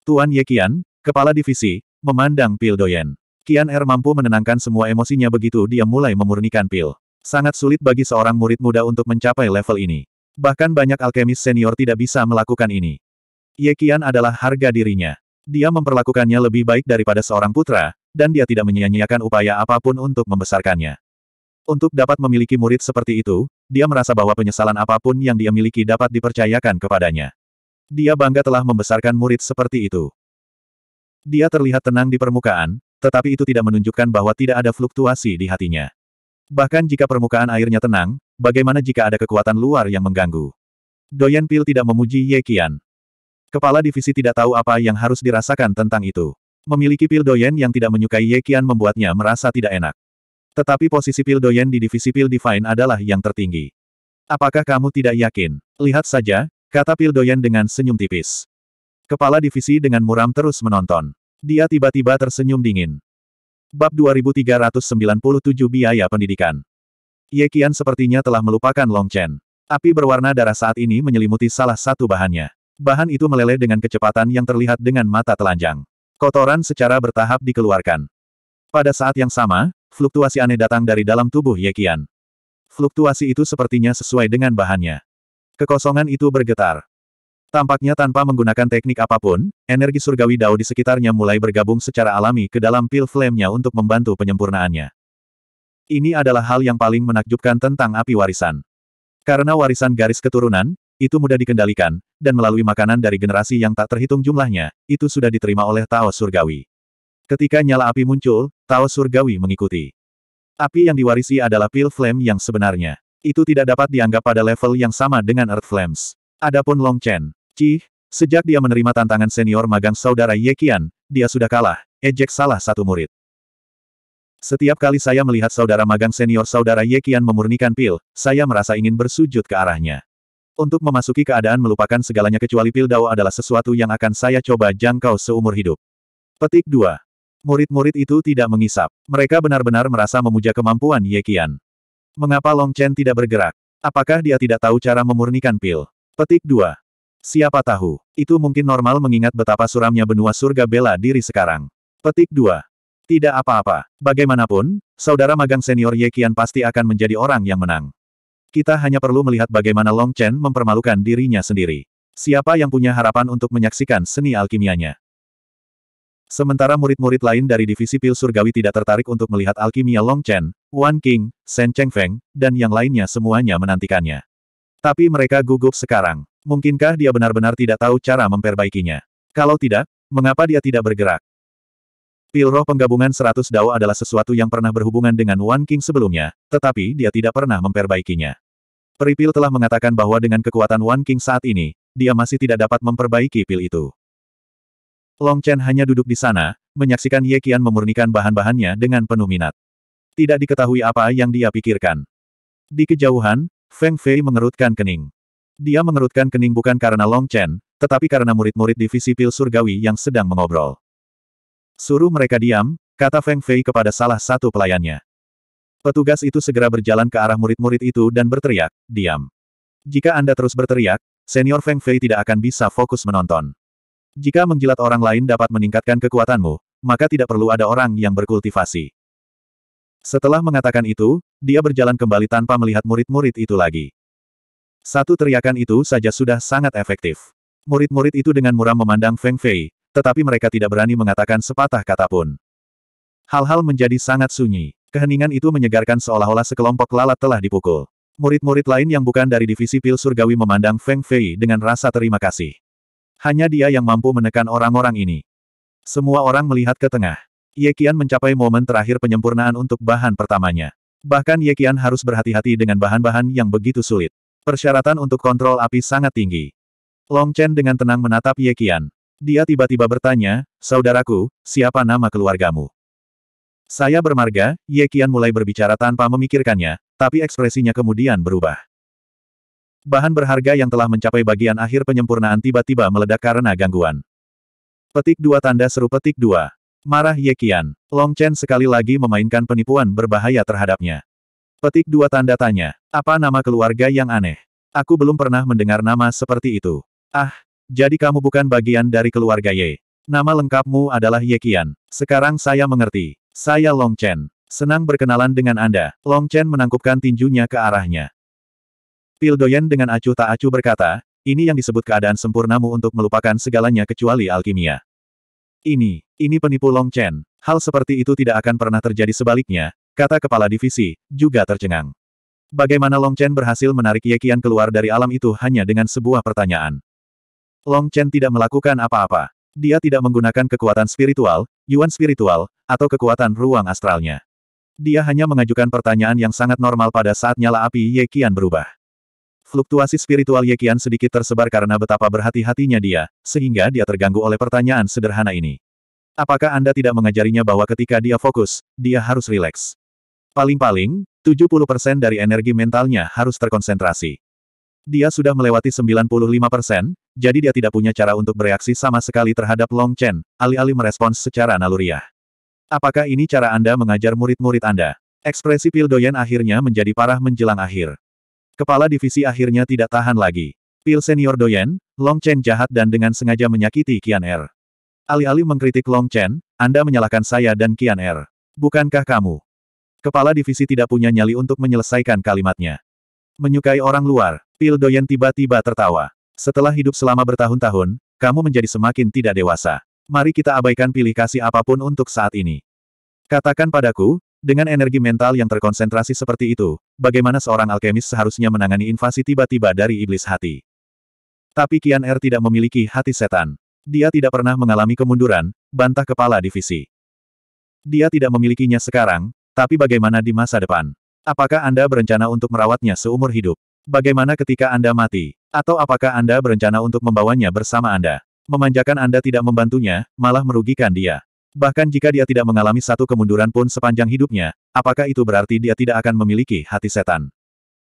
Tuan Ye Qian, kepala divisi, memandang Pil Doyen. Qian Er mampu menenangkan semua emosinya begitu dia mulai memurnikan pil. Sangat sulit bagi seorang murid muda untuk mencapai level ini. Bahkan banyak alkemis senior tidak bisa melakukan ini. Ye Qian adalah harga dirinya. Dia memperlakukannya lebih baik daripada seorang putra, dan dia tidak menyia-nyiakan upaya apapun untuk membesarkannya. Untuk dapat memiliki murid seperti itu, dia merasa bahwa penyesalan apapun yang dia miliki dapat dipercayakan kepadanya. Dia bangga telah membesarkan murid seperti itu. Dia terlihat tenang di permukaan, tetapi itu tidak menunjukkan bahwa tidak ada fluktuasi di hatinya. Bahkan jika permukaan airnya tenang, bagaimana jika ada kekuatan luar yang mengganggu? Doyen Pil tidak memuji Ye Qian. Kepala divisi tidak tahu apa yang harus dirasakan tentang itu. Memiliki Pil Doyen yang tidak menyukai Ye Qian membuatnya merasa tidak enak. Tetapi posisi Pil Doyen di divisi Pil Divine adalah yang tertinggi. Apakah kamu tidak yakin? Lihat saja, Kata Pildoyan dengan senyum tipis. Kepala divisi dengan muram terus menonton. Dia tiba-tiba tersenyum dingin. Bab 2397 Biaya Pendidikan ye qian sepertinya telah melupakan Long Chen. Api berwarna darah saat ini menyelimuti salah satu bahannya. Bahan itu meleleh dengan kecepatan yang terlihat dengan mata telanjang. Kotoran secara bertahap dikeluarkan. Pada saat yang sama, fluktuasi aneh datang dari dalam tubuh ye qian Fluktuasi itu sepertinya sesuai dengan bahannya. Kekosongan itu bergetar. Tampaknya tanpa menggunakan teknik apapun, energi surgawi Dao di sekitarnya mulai bergabung secara alami ke dalam pil flame-nya untuk membantu penyempurnaannya. Ini adalah hal yang paling menakjubkan tentang api warisan. Karena warisan garis keturunan, itu mudah dikendalikan, dan melalui makanan dari generasi yang tak terhitung jumlahnya, itu sudah diterima oleh Tao Surgawi. Ketika nyala api muncul, Tao Surgawi mengikuti. Api yang diwarisi adalah pil flame yang sebenarnya. Itu tidak dapat dianggap pada level yang sama dengan Earth Flames. Adapun Long Chen, Cih, sejak dia menerima tantangan senior magang saudara Ye Qian, dia sudah kalah, ejek salah satu murid. Setiap kali saya melihat saudara magang senior saudara Ye Qian memurnikan pil, saya merasa ingin bersujud ke arahnya. Untuk memasuki keadaan melupakan segalanya kecuali pil Dao adalah sesuatu yang akan saya coba jangkau seumur hidup. Petik 2. Murid-murid itu tidak mengisap. Mereka benar-benar merasa memuja kemampuan Ye Qian. Mengapa Long Chen tidak bergerak? Apakah dia tidak tahu cara memurnikan pil? Petik 2. Siapa tahu, itu mungkin normal mengingat betapa suramnya benua surga bela diri sekarang. Petik 2. Tidak apa-apa. Bagaimanapun, saudara magang senior Ye Qian pasti akan menjadi orang yang menang. Kita hanya perlu melihat bagaimana Long Chen mempermalukan dirinya sendiri. Siapa yang punya harapan untuk menyaksikan seni alkimianya? Sementara murid-murid lain dari divisi pil surgawi tidak tertarik untuk melihat alkimia Long Chen, Wan King, Shen Cheng Feng, dan yang lainnya semuanya menantikannya. Tapi mereka gugup sekarang. Mungkinkah dia benar-benar tidak tahu cara memperbaikinya? Kalau tidak, mengapa dia tidak bergerak? Pil roh penggabungan Seratus dao adalah sesuatu yang pernah berhubungan dengan Wan King sebelumnya, tetapi dia tidak pernah memperbaikinya. Peripil telah mengatakan bahwa dengan kekuatan Wan King saat ini, dia masih tidak dapat memperbaiki pil itu. Long Chen hanya duduk di sana, menyaksikan Ye Qian memurnikan bahan-bahannya dengan penuh minat. Tidak diketahui apa yang dia pikirkan. Di kejauhan, Feng Fei mengerutkan kening. Dia mengerutkan kening bukan karena Long Chen, tetapi karena murid-murid divisi pil surgawi yang sedang mengobrol. Suruh mereka diam, kata Feng Fei kepada salah satu pelayannya. Petugas itu segera berjalan ke arah murid-murid itu dan berteriak, diam. Jika Anda terus berteriak, senior Feng Fei tidak akan bisa fokus menonton. Jika menjilat orang lain dapat meningkatkan kekuatanmu, maka tidak perlu ada orang yang berkultivasi. Setelah mengatakan itu, dia berjalan kembali tanpa melihat murid-murid itu lagi. Satu teriakan itu saja sudah sangat efektif. Murid-murid itu dengan muram memandang Feng Fei, tetapi mereka tidak berani mengatakan sepatah kata pun. Hal-hal menjadi sangat sunyi. Keheningan itu menyegarkan seolah-olah sekelompok lalat telah dipukul. Murid-murid lain yang bukan dari divisi pil surgawi memandang Feng Fei dengan rasa terima kasih. Hanya dia yang mampu menekan orang-orang ini. Semua orang melihat ke tengah. Ye Qian mencapai momen terakhir penyempurnaan untuk bahan pertamanya. Bahkan Ye Qian harus berhati-hati dengan bahan-bahan yang begitu sulit. Persyaratan untuk kontrol api sangat tinggi. Long Chen dengan tenang menatap Ye Qian. Dia tiba-tiba bertanya, Saudaraku, siapa nama keluargamu? Saya bermarga, Ye Qian mulai berbicara tanpa memikirkannya, tapi ekspresinya kemudian berubah. Bahan berharga yang telah mencapai bagian akhir penyempurnaan tiba-tiba meledak karena gangguan. Petik dua tanda seru petik dua. Marah Ye Qian Long Chen sekali lagi memainkan penipuan berbahaya terhadapnya. Petik dua tanda tanya. Apa nama keluarga yang aneh? Aku belum pernah mendengar nama seperti itu. Ah, jadi kamu bukan bagian dari keluarga Ye. Nama lengkapmu adalah Ye Qian. Sekarang saya mengerti. Saya Long Chen. Senang berkenalan dengan Anda. Long Chen menangkupkan tinjunya ke arahnya. Pil Doyen dengan acuh tak acuh berkata, ini yang disebut keadaan sempurnamu untuk melupakan segalanya kecuali alkimia. Ini, ini penipu Long Chen. Hal seperti itu tidak akan pernah terjadi sebaliknya, kata kepala divisi, juga tercengang. Bagaimana Long Chen berhasil menarik Ye Qian keluar dari alam itu hanya dengan sebuah pertanyaan. Long Chen tidak melakukan apa-apa. Dia tidak menggunakan kekuatan spiritual, yuan spiritual, atau kekuatan ruang astralnya. Dia hanya mengajukan pertanyaan yang sangat normal pada saat nyala api Ye Qian berubah. Fluktuasi spiritual Ye sedikit tersebar karena betapa berhati-hatinya dia, sehingga dia terganggu oleh pertanyaan sederhana ini. Apakah Anda tidak mengajarinya bahwa ketika dia fokus, dia harus rileks? Paling-paling, 70% dari energi mentalnya harus terkonsentrasi. Dia sudah melewati 95%, jadi dia tidak punya cara untuk bereaksi sama sekali terhadap Long Chen, alih-alih merespons secara naluriah. Apakah ini cara Anda mengajar murid-murid Anda? Ekspresi Pil Doyen akhirnya menjadi parah menjelang akhir. Kepala divisi akhirnya tidak tahan lagi. Pil senior Doyen, Long Chen jahat dan dengan sengaja menyakiti Qian Er. Alih-alih mengkritik Long Chen, Anda menyalahkan saya dan Qian Er. Bukankah kamu? Kepala divisi tidak punya nyali untuk menyelesaikan kalimatnya. Menyukai orang luar, Pil Doyen tiba-tiba tertawa. Setelah hidup selama bertahun-tahun, kamu menjadi semakin tidak dewasa. Mari kita abaikan pilih kasih apapun untuk saat ini. Katakan padaku, dengan energi mental yang terkonsentrasi seperti itu, bagaimana seorang alkemis seharusnya menangani invasi tiba-tiba dari iblis hati? Tapi Kian Er tidak memiliki hati setan. Dia tidak pernah mengalami kemunduran, bantah kepala divisi. Dia tidak memilikinya sekarang, tapi bagaimana di masa depan? Apakah Anda berencana untuk merawatnya seumur hidup? Bagaimana ketika Anda mati? Atau apakah Anda berencana untuk membawanya bersama Anda? Memanjakan Anda tidak membantunya, malah merugikan dia. Bahkan jika dia tidak mengalami satu kemunduran pun sepanjang hidupnya, apakah itu berarti dia tidak akan memiliki hati setan?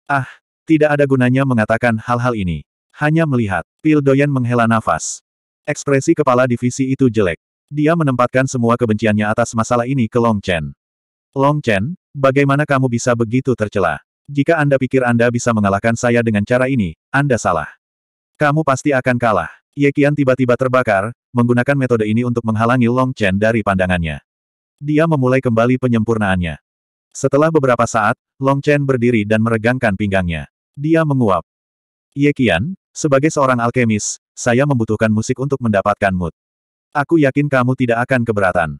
Ah, tidak ada gunanya mengatakan hal-hal ini. Hanya melihat, Pil Doyen menghela nafas. Ekspresi kepala divisi itu jelek. Dia menempatkan semua kebenciannya atas masalah ini ke Long Chen. Long Chen, bagaimana kamu bisa begitu tercela? Jika Anda pikir Anda bisa mengalahkan saya dengan cara ini, Anda salah. Kamu pasti akan kalah. Ye Qian tiba-tiba terbakar, menggunakan metode ini untuk menghalangi Long Chen dari pandangannya. Dia memulai kembali penyempurnaannya. Setelah beberapa saat, Long Chen berdiri dan meregangkan pinggangnya. Dia menguap. Ye Qian, sebagai seorang alkemis, saya membutuhkan musik untuk mendapatkan mood. Aku yakin kamu tidak akan keberatan.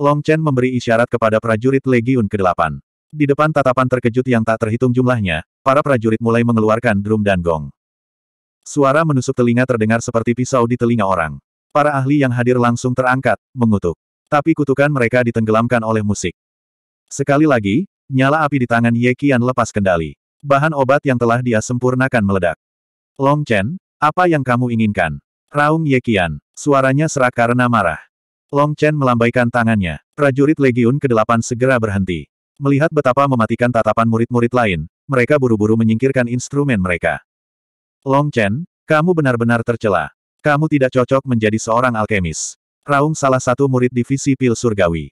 Long Chen memberi isyarat kepada prajurit Legiun ke-8. Di depan tatapan terkejut yang tak terhitung jumlahnya, para prajurit mulai mengeluarkan drum dan gong. Suara menusuk telinga terdengar seperti pisau di telinga orang. Para ahli yang hadir langsung terangkat, mengutuk. Tapi kutukan mereka ditenggelamkan oleh musik. Sekali lagi, nyala api di tangan Ye Qian lepas kendali. Bahan obat yang telah dia sempurnakan meledak. Long Chen, apa yang kamu inginkan? Raung Ye Qian, suaranya serak karena marah. Long Chen melambaikan tangannya. Prajurit Legiun ke-8 segera berhenti. Melihat betapa mematikan tatapan murid-murid lain, mereka buru-buru menyingkirkan instrumen mereka. Long Chen, kamu benar-benar tercela. Kamu tidak cocok menjadi seorang alkemis. Raung salah satu murid divisi pil surgawi.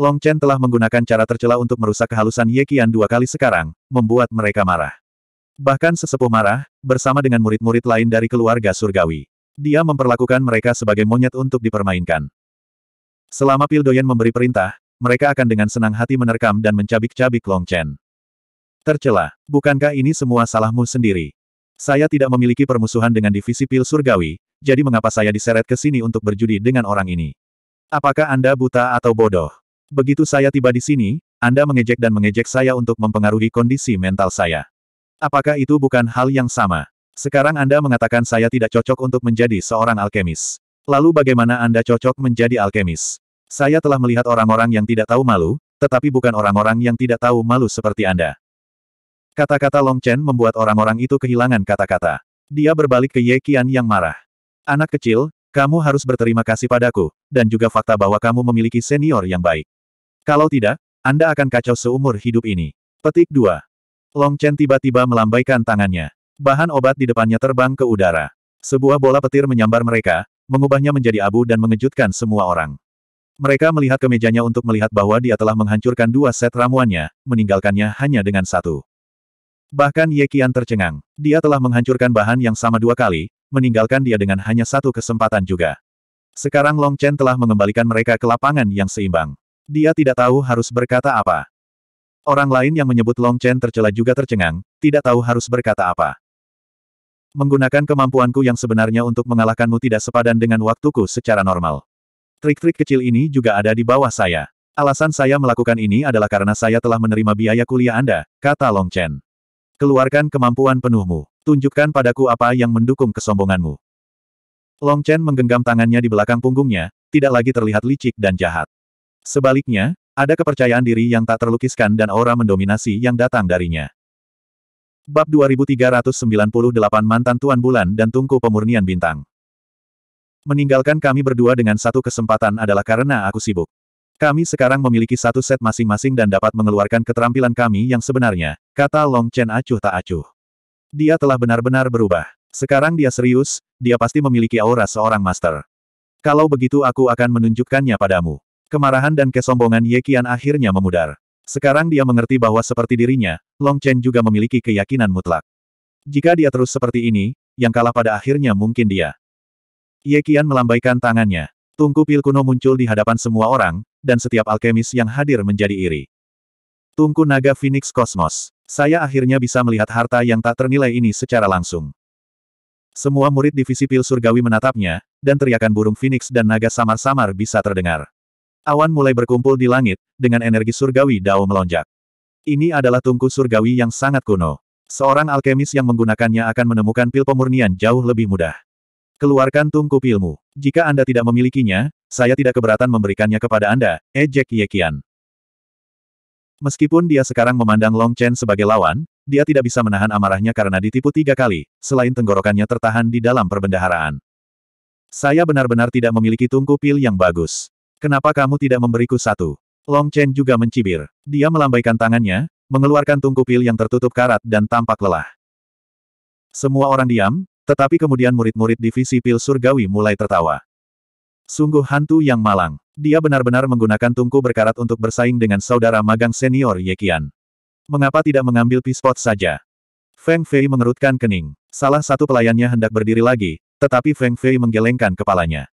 Long Chen telah menggunakan cara tercela untuk merusak kehalusan Ye Qian dua kali sekarang, membuat mereka marah. Bahkan sesepuh marah, bersama dengan murid-murid lain dari keluarga surgawi. Dia memperlakukan mereka sebagai monyet untuk dipermainkan. Selama Pil Doyen memberi perintah, mereka akan dengan senang hati menerkam dan mencabik-cabik Long Chen. Tercela, bukankah ini semua salahmu sendiri? Saya tidak memiliki permusuhan dengan divisi pil surgawi, jadi mengapa saya diseret ke sini untuk berjudi dengan orang ini? Apakah Anda buta atau bodoh? Begitu saya tiba di sini, Anda mengejek dan mengejek saya untuk mempengaruhi kondisi mental saya. Apakah itu bukan hal yang sama? Sekarang Anda mengatakan saya tidak cocok untuk menjadi seorang alkemis. Lalu bagaimana Anda cocok menjadi alkemis? Saya telah melihat orang-orang yang tidak tahu malu, tetapi bukan orang-orang yang tidak tahu malu seperti Anda. Kata-kata Long Chen membuat orang-orang itu kehilangan kata-kata. Dia berbalik ke Ye Qian yang marah. Anak kecil, kamu harus berterima kasih padaku, dan juga fakta bahwa kamu memiliki senior yang baik. Kalau tidak, Anda akan kacau seumur hidup ini. Petik 2. Long Chen tiba-tiba melambaikan tangannya. Bahan obat di depannya terbang ke udara. Sebuah bola petir menyambar mereka, mengubahnya menjadi abu dan mengejutkan semua orang. Mereka melihat kemejanya untuk melihat bahwa dia telah menghancurkan dua set ramuannya, meninggalkannya hanya dengan satu. Bahkan Ye Qian tercengang. Dia telah menghancurkan bahan yang sama dua kali, meninggalkan dia dengan hanya satu kesempatan juga. Sekarang Long Chen telah mengembalikan mereka ke lapangan yang seimbang. Dia tidak tahu harus berkata apa. Orang lain yang menyebut Long Chen tercela juga tercengang, tidak tahu harus berkata apa. Menggunakan kemampuanku yang sebenarnya untuk mengalahkanmu tidak sepadan dengan waktuku secara normal. Trik-trik kecil ini juga ada di bawah saya. Alasan saya melakukan ini adalah karena saya telah menerima biaya kuliah Anda, kata Long Chen. Keluarkan kemampuan penuhmu. Tunjukkan padaku apa yang mendukung kesombonganmu. Long Chen menggenggam tangannya di belakang punggungnya, tidak lagi terlihat licik dan jahat. Sebaliknya, ada kepercayaan diri yang tak terlukiskan dan aura mendominasi yang datang darinya. Bab 2398 Mantan Tuan Bulan dan Tungku Pemurnian Bintang Meninggalkan kami berdua dengan satu kesempatan adalah karena aku sibuk. Kami sekarang memiliki satu set masing-masing dan dapat mengeluarkan keterampilan kami yang sebenarnya, kata Long Chen acuh tak acuh. Dia telah benar-benar berubah. Sekarang dia serius, dia pasti memiliki aura seorang master. Kalau begitu aku akan menunjukkannya padamu. Kemarahan dan kesombongan Ye Qian akhirnya memudar. Sekarang dia mengerti bahwa seperti dirinya, Long Chen juga memiliki keyakinan mutlak. Jika dia terus seperti ini, yang kalah pada akhirnya mungkin dia. Ye Qian melambaikan tangannya. Tungku pil kuno muncul di hadapan semua orang, dan setiap alkemis yang hadir menjadi iri. Tungku naga Phoenix Kosmos, Saya akhirnya bisa melihat harta yang tak ternilai ini secara langsung. Semua murid divisi pil surgawi menatapnya, dan teriakan burung Phoenix dan naga samar-samar bisa terdengar. Awan mulai berkumpul di langit, dengan energi surgawi Dao melonjak. Ini adalah tungku surgawi yang sangat kuno. Seorang alkemis yang menggunakannya akan menemukan pil pemurnian jauh lebih mudah. Keluarkan tungku pilmu. Jika Anda tidak memilikinya, saya tidak keberatan memberikannya kepada Anda, ejek eh, Yekian. Meskipun dia sekarang memandang Long Chen sebagai lawan, dia tidak bisa menahan amarahnya karena ditipu tiga kali, selain tenggorokannya tertahan di dalam perbendaharaan. Saya benar-benar tidak memiliki tungku pil yang bagus. Kenapa kamu tidak memberiku satu? Long Chen juga mencibir. Dia melambaikan tangannya, mengeluarkan tungku pil yang tertutup karat dan tampak lelah. Semua orang diam, tetapi kemudian murid-murid divisi pil surgawi mulai tertawa. Sungguh hantu yang malang. Dia benar-benar menggunakan tungku berkarat untuk bersaing dengan saudara magang senior Yekian. Mengapa tidak mengambil pispot saja? Feng Fei mengerutkan kening. Salah satu pelayannya hendak berdiri lagi, tetapi Feng Fei menggelengkan kepalanya.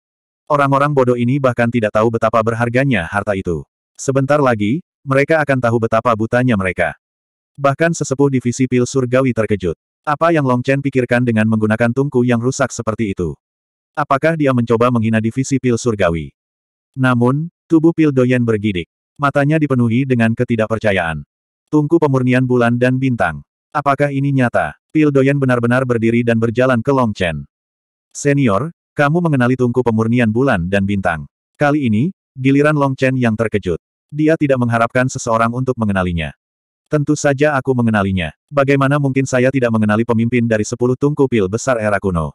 Orang-orang bodoh ini bahkan tidak tahu betapa berharganya harta itu. Sebentar lagi, mereka akan tahu betapa butanya mereka. Bahkan sesepuh divisi pil surgawi terkejut. Apa yang Long Chen pikirkan dengan menggunakan tungku yang rusak seperti itu? Apakah dia mencoba menghina divisi pil surgawi? Namun, tubuh pil Doyen bergidik. Matanya dipenuhi dengan ketidakpercayaan. Tungku pemurnian bulan dan bintang. Apakah ini nyata? Pil Doyen benar-benar berdiri dan berjalan ke Long Chen. Senior, kamu mengenali tungku pemurnian bulan dan bintang. Kali ini, giliran Long Chen yang terkejut. Dia tidak mengharapkan seseorang untuk mengenalinya. Tentu saja aku mengenalinya. Bagaimana mungkin saya tidak mengenali pemimpin dari sepuluh tungku pil besar era kuno?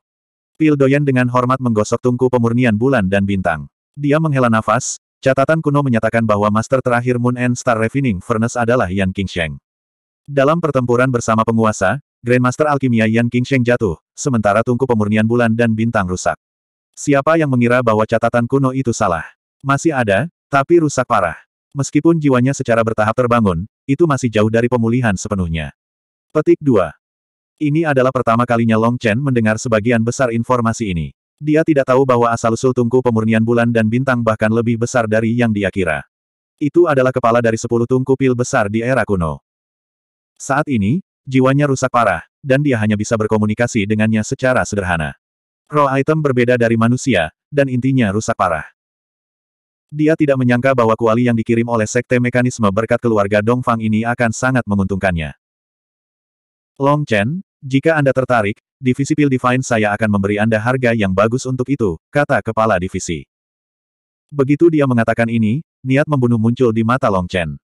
Pil Doyan dengan hormat menggosok tungku pemurnian bulan dan bintang. Dia menghela nafas, catatan kuno menyatakan bahwa master terakhir Moon and Star Refining Furnace adalah Yan Qingsheng. Dalam pertempuran bersama penguasa, Grandmaster Alkimia Yan Qingsheng jatuh, sementara tungku pemurnian bulan dan bintang rusak. Siapa yang mengira bahwa catatan kuno itu salah? Masih ada, tapi rusak parah. Meskipun jiwanya secara bertahap terbangun, itu masih jauh dari pemulihan sepenuhnya. Petik 2. Ini adalah pertama kalinya Long Chen mendengar sebagian besar informasi ini. Dia tidak tahu bahwa asal-usul tungku pemurnian bulan dan bintang bahkan lebih besar dari yang dia kira. Itu adalah kepala dari sepuluh tungku pil besar di era kuno. Saat ini, jiwanya rusak parah, dan dia hanya bisa berkomunikasi dengannya secara sederhana. Roh item berbeda dari manusia, dan intinya rusak parah. Dia tidak menyangka bahwa kuali yang dikirim oleh Sekte Mekanisme berkat keluarga Dongfang ini akan sangat menguntungkannya. Long Chen, jika Anda tertarik, Divisi Pil Divine saya akan memberi Anda harga yang bagus untuk itu, kata Kepala Divisi. Begitu dia mengatakan ini, niat membunuh muncul di mata Long Chen.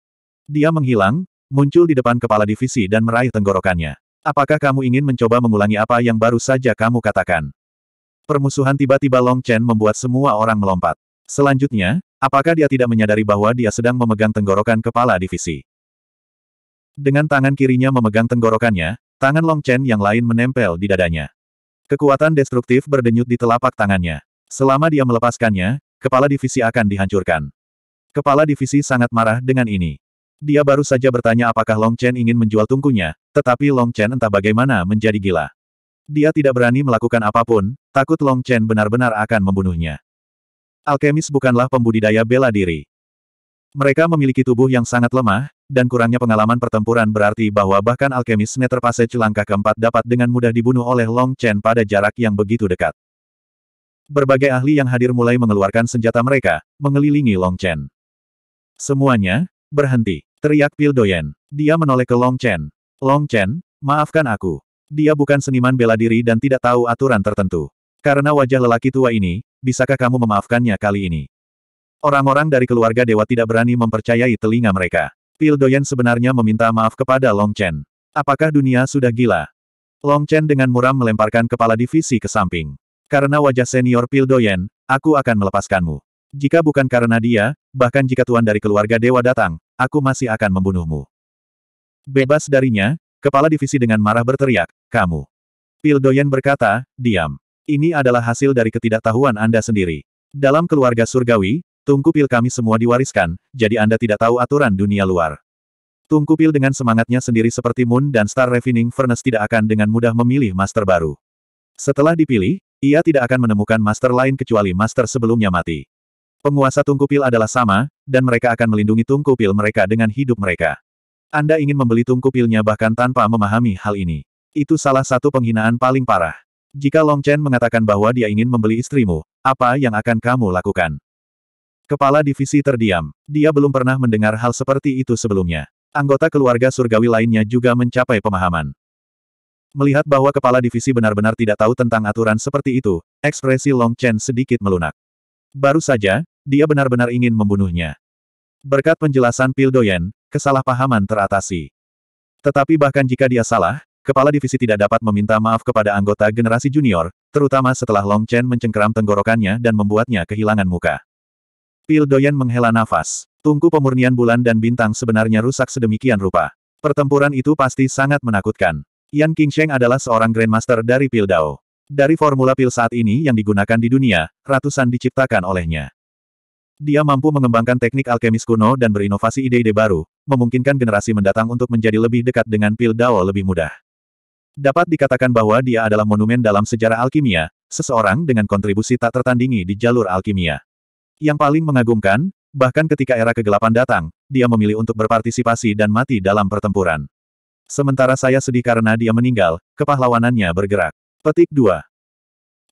Dia menghilang, muncul di depan Kepala Divisi dan meraih tenggorokannya. Apakah kamu ingin mencoba mengulangi apa yang baru saja kamu katakan? Permusuhan tiba-tiba Long Chen membuat semua orang melompat. Selanjutnya, Apakah dia tidak menyadari bahwa dia sedang memegang tenggorokan kepala divisi? Dengan tangan kirinya memegang tenggorokannya, tangan Long Chen yang lain menempel di dadanya. Kekuatan destruktif berdenyut di telapak tangannya. Selama dia melepaskannya, kepala divisi akan dihancurkan. Kepala divisi sangat marah dengan ini. Dia baru saja bertanya apakah Long Chen ingin menjual tungkunya, tetapi Long Chen entah bagaimana menjadi gila. Dia tidak berani melakukan apapun, takut Long Chen benar-benar akan membunuhnya. Alkemis bukanlah pembudidaya bela diri. Mereka memiliki tubuh yang sangat lemah, dan kurangnya pengalaman pertempuran berarti bahwa bahkan alkemis Nether Passage langkah keempat dapat dengan mudah dibunuh oleh Long Chen pada jarak yang begitu dekat. Berbagai ahli yang hadir mulai mengeluarkan senjata mereka, mengelilingi Long Chen. Semuanya, berhenti, teriak Pil Doyen. Dia menoleh ke Long Chen. Long Chen, maafkan aku. Dia bukan seniman bela diri dan tidak tahu aturan tertentu. Karena wajah lelaki tua ini, bisakah kamu memaafkannya kali ini? Orang-orang dari keluarga dewa tidak berani mempercayai telinga mereka. Pil Doyen sebenarnya meminta maaf kepada Long Chen. Apakah dunia sudah gila? Long Chen dengan muram melemparkan kepala divisi ke samping. Karena wajah senior Pil Doyen, aku akan melepaskanmu. Jika bukan karena dia, bahkan jika tuan dari keluarga dewa datang, aku masih akan membunuhmu. Bebas darinya, kepala divisi dengan marah berteriak, kamu. Pil Doyen berkata, diam. Ini adalah hasil dari ketidaktahuan Anda sendiri. Dalam keluarga surgawi, tungkupil kami semua diwariskan, jadi Anda tidak tahu aturan dunia luar. Tungkupil dengan semangatnya sendiri seperti Moon dan Star Refining Furnace tidak akan dengan mudah memilih master baru. Setelah dipilih, ia tidak akan menemukan master lain kecuali master sebelumnya mati. Penguasa tungkupil adalah sama, dan mereka akan melindungi tungkupil mereka dengan hidup mereka. Anda ingin membeli tungkupilnya bahkan tanpa memahami hal ini. Itu salah satu penghinaan paling parah. Jika Long Chen mengatakan bahwa dia ingin membeli istrimu, apa yang akan kamu lakukan? Kepala divisi terdiam. Dia belum pernah mendengar hal seperti itu sebelumnya. Anggota keluarga surgawi lainnya juga mencapai pemahaman. Melihat bahwa kepala divisi benar-benar tidak tahu tentang aturan seperti itu, ekspresi Long Chen sedikit melunak. Baru saja, dia benar-benar ingin membunuhnya. Berkat penjelasan Pildoyen, kesalahpahaman teratasi. Tetapi bahkan jika dia salah, Kepala divisi tidak dapat meminta maaf kepada anggota generasi junior, terutama setelah Long Chen mencengkeram tenggorokannya dan membuatnya kehilangan muka. Pil Doyen menghela nafas. Tungku pemurnian bulan dan bintang sebenarnya rusak sedemikian rupa. Pertempuran itu pasti sangat menakutkan. Yan Qingsheng adalah seorang Grandmaster dari Pil Dao. Dari formula pil saat ini yang digunakan di dunia, ratusan diciptakan olehnya. Dia mampu mengembangkan teknik alkemis kuno dan berinovasi ide-ide baru, memungkinkan generasi mendatang untuk menjadi lebih dekat dengan pil Dao lebih mudah. Dapat dikatakan bahwa dia adalah monumen dalam sejarah alkimia, seseorang dengan kontribusi tak tertandingi di jalur alkimia. Yang paling mengagumkan, bahkan ketika era kegelapan datang, dia memilih untuk berpartisipasi dan mati dalam pertempuran. Sementara saya sedih karena dia meninggal, kepahlawanannya bergerak. Petik 2.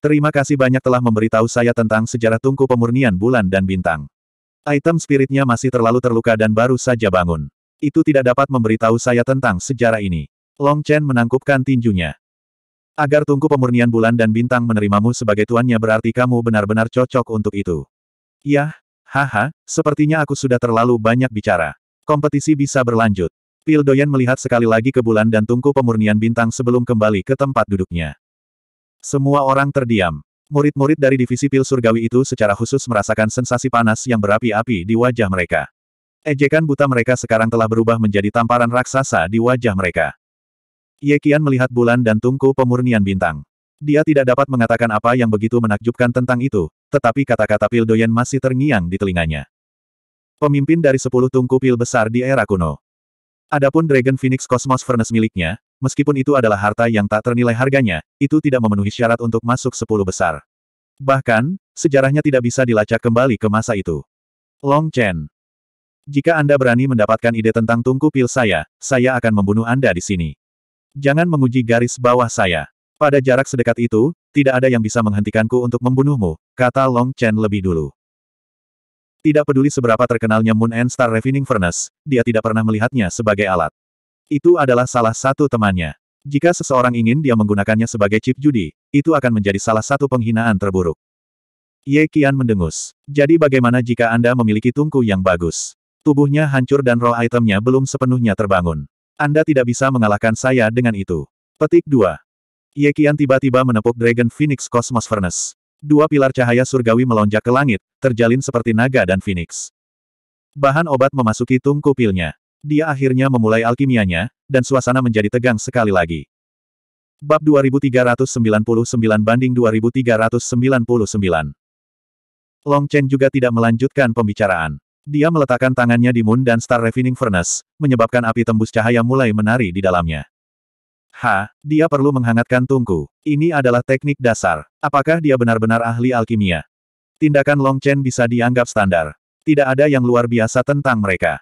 Terima kasih banyak telah memberitahu saya tentang sejarah tungku pemurnian bulan dan bintang. Item spiritnya masih terlalu terluka dan baru saja bangun. Itu tidak dapat memberitahu saya tentang sejarah ini. Long Chen menangkupkan tinjunya. Agar tungku pemurnian bulan dan bintang menerimamu sebagai tuannya berarti kamu benar-benar cocok untuk itu. Yah, haha, sepertinya aku sudah terlalu banyak bicara. Kompetisi bisa berlanjut. Pil Doyen melihat sekali lagi ke bulan dan tungku pemurnian bintang sebelum kembali ke tempat duduknya. Semua orang terdiam. Murid-murid dari divisi pil surgawi itu secara khusus merasakan sensasi panas yang berapi-api di wajah mereka. Ejekan buta mereka sekarang telah berubah menjadi tamparan raksasa di wajah mereka. Ye Qian melihat bulan dan tungku pemurnian bintang. Dia tidak dapat mengatakan apa yang begitu menakjubkan tentang itu, tetapi kata-kata pil doyen masih terngiang di telinganya. Pemimpin dari sepuluh tungku pil besar di era kuno. Adapun Dragon Phoenix Cosmos Furnace miliknya, meskipun itu adalah harta yang tak ternilai harganya, itu tidak memenuhi syarat untuk masuk sepuluh besar. Bahkan, sejarahnya tidak bisa dilacak kembali ke masa itu. Long Chen. Jika Anda berani mendapatkan ide tentang tungku pil saya, saya akan membunuh Anda di sini. Jangan menguji garis bawah saya. Pada jarak sedekat itu, tidak ada yang bisa menghentikanku untuk membunuhmu, kata Long Chen lebih dulu. Tidak peduli seberapa terkenalnya Moon and Star Refining Furnace, dia tidak pernah melihatnya sebagai alat. Itu adalah salah satu temannya. Jika seseorang ingin dia menggunakannya sebagai chip judi, itu akan menjadi salah satu penghinaan terburuk. Ye Qian mendengus. Jadi bagaimana jika Anda memiliki tungku yang bagus? Tubuhnya hancur dan roh itemnya belum sepenuhnya terbangun. Anda tidak bisa mengalahkan saya dengan itu. Petik 2. Ye Qian tiba-tiba menepuk Dragon Phoenix Cosmos Furnace. Dua pilar cahaya surgawi melonjak ke langit, terjalin seperti naga dan phoenix. Bahan obat memasuki tungku pilnya. Dia akhirnya memulai alkimianya, dan suasana menjadi tegang sekali lagi. Bab 2399 banding 2399 Long Chen juga tidak melanjutkan pembicaraan. Dia meletakkan tangannya di Moon dan Star Refining Furnace, menyebabkan api tembus cahaya mulai menari di dalamnya. Ha, dia perlu menghangatkan tungku. Ini adalah teknik dasar. Apakah dia benar-benar ahli alkimia? Tindakan Long Chen bisa dianggap standar. Tidak ada yang luar biasa tentang mereka.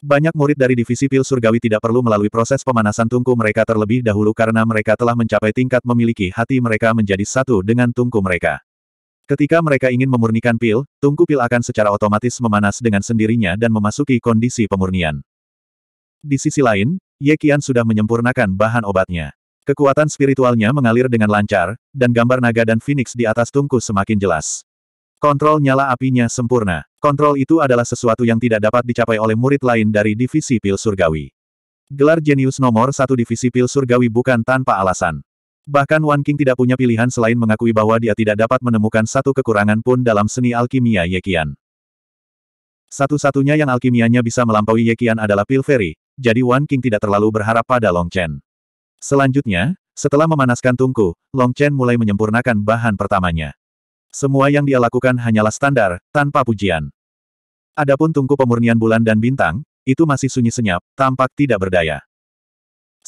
Banyak murid dari divisi pil surgawi tidak perlu melalui proses pemanasan tungku mereka terlebih dahulu karena mereka telah mencapai tingkat memiliki hati mereka menjadi satu dengan tungku mereka. Ketika mereka ingin memurnikan pil, tungku pil akan secara otomatis memanas dengan sendirinya dan memasuki kondisi pemurnian. Di sisi lain, Ye Qian sudah menyempurnakan bahan obatnya. Kekuatan spiritualnya mengalir dengan lancar, dan gambar naga dan phoenix di atas tungku semakin jelas. Kontrol nyala apinya sempurna. Kontrol itu adalah sesuatu yang tidak dapat dicapai oleh murid lain dari divisi pil surgawi. Gelar jenius nomor satu divisi pil surgawi bukan tanpa alasan. Bahkan Wan King tidak punya pilihan selain mengakui bahwa dia tidak dapat menemukan satu kekurangan pun dalam seni alkimia Yekian. Satu-satunya yang alkimianya bisa melampaui Yekian adalah Pil Pilferi, jadi Wan King tidak terlalu berharap pada Long Chen. Selanjutnya, setelah memanaskan tungku, Long Chen mulai menyempurnakan bahan pertamanya. Semua yang dia lakukan hanyalah standar, tanpa pujian. Adapun tungku pemurnian bulan dan bintang, itu masih sunyi senyap, tampak tidak berdaya.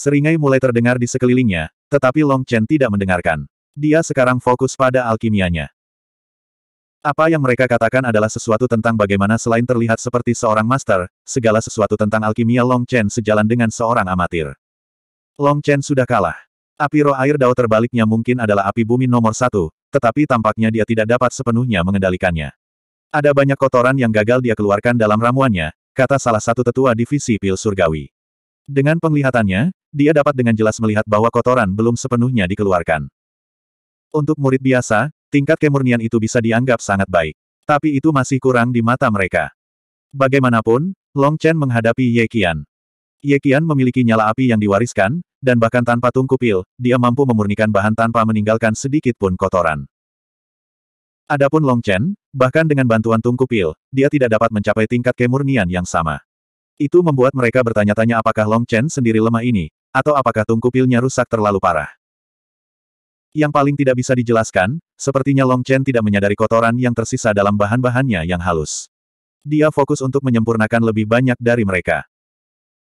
Seringai mulai terdengar di sekelilingnya, tetapi Long Chen tidak mendengarkan. Dia sekarang fokus pada alkimianya. Apa yang mereka katakan adalah sesuatu tentang bagaimana selain terlihat seperti seorang master, segala sesuatu tentang alkimia Long Chen sejalan dengan seorang amatir. Long Chen sudah kalah. Api roh air dao terbaliknya mungkin adalah api bumi nomor satu, tetapi tampaknya dia tidak dapat sepenuhnya mengendalikannya. Ada banyak kotoran yang gagal dia keluarkan dalam ramuannya, kata salah satu tetua divisi pil surgawi. Dengan penglihatannya, dia dapat dengan jelas melihat bahwa kotoran belum sepenuhnya dikeluarkan. Untuk murid biasa, tingkat kemurnian itu bisa dianggap sangat baik. Tapi itu masih kurang di mata mereka. Bagaimanapun, Long Chen menghadapi Ye Qian. Ye Qian memiliki nyala api yang diwariskan, dan bahkan tanpa tungku pil, dia mampu memurnikan bahan tanpa meninggalkan sedikit pun kotoran. Adapun Long Chen, bahkan dengan bantuan tungku pil, dia tidak dapat mencapai tingkat kemurnian yang sama. Itu membuat mereka bertanya-tanya apakah Long Chen sendiri lemah ini, atau apakah tungku pilnya rusak terlalu parah. Yang paling tidak bisa dijelaskan, sepertinya Long Chen tidak menyadari kotoran yang tersisa dalam bahan-bahannya yang halus. Dia fokus untuk menyempurnakan lebih banyak dari mereka.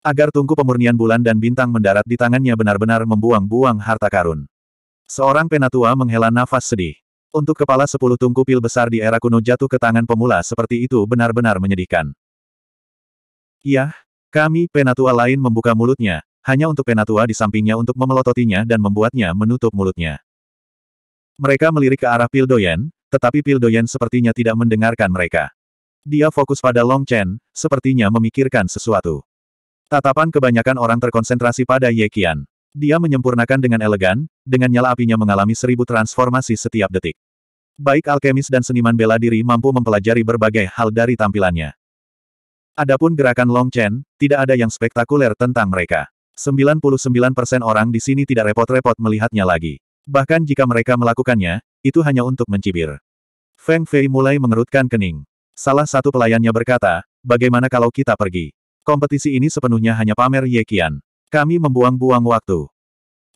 Agar tungku pemurnian bulan dan bintang mendarat di tangannya benar-benar membuang-buang harta karun. Seorang penatua menghela nafas sedih. Untuk kepala sepuluh tungku pil besar di era kuno jatuh ke tangan pemula seperti itu benar-benar menyedihkan. Yah, kami penatua lain membuka mulutnya, hanya untuk penatua di sampingnya untuk memelototinya dan membuatnya menutup mulutnya. Mereka melirik ke arah pildoyen, tetapi pildoyen sepertinya tidak mendengarkan mereka. Dia fokus pada Long Chen, sepertinya memikirkan sesuatu. Tatapan kebanyakan orang terkonsentrasi pada Ye Qian. Dia menyempurnakan dengan elegan, dengan nyala apinya mengalami seribu transformasi setiap detik. Baik alkemis dan seniman bela diri mampu mempelajari berbagai hal dari tampilannya. Adapun gerakan Long Chen, tidak ada yang spektakuler tentang mereka. 99% orang di sini tidak repot-repot melihatnya lagi. Bahkan jika mereka melakukannya, itu hanya untuk mencibir. Feng Fei mulai mengerutkan kening. Salah satu pelayannya berkata, bagaimana kalau kita pergi? Kompetisi ini sepenuhnya hanya pamer Ye Qian. Kami membuang-buang waktu.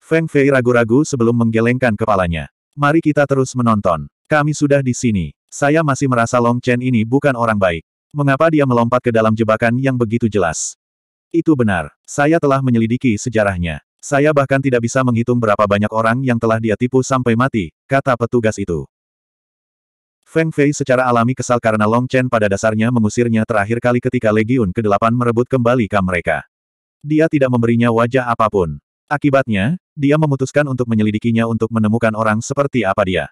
Feng Fei ragu-ragu sebelum menggelengkan kepalanya. Mari kita terus menonton. Kami sudah di sini. Saya masih merasa Long Chen ini bukan orang baik. Mengapa dia melompat ke dalam jebakan yang begitu jelas? Itu benar. Saya telah menyelidiki sejarahnya. Saya bahkan tidak bisa menghitung berapa banyak orang yang telah dia tipu sampai mati, kata petugas itu. Feng Fei secara alami kesal karena Long Chen pada dasarnya mengusirnya terakhir kali ketika Legiun ke-8 merebut kembali kam mereka. Dia tidak memberinya wajah apapun. Akibatnya, dia memutuskan untuk menyelidikinya untuk menemukan orang seperti apa dia.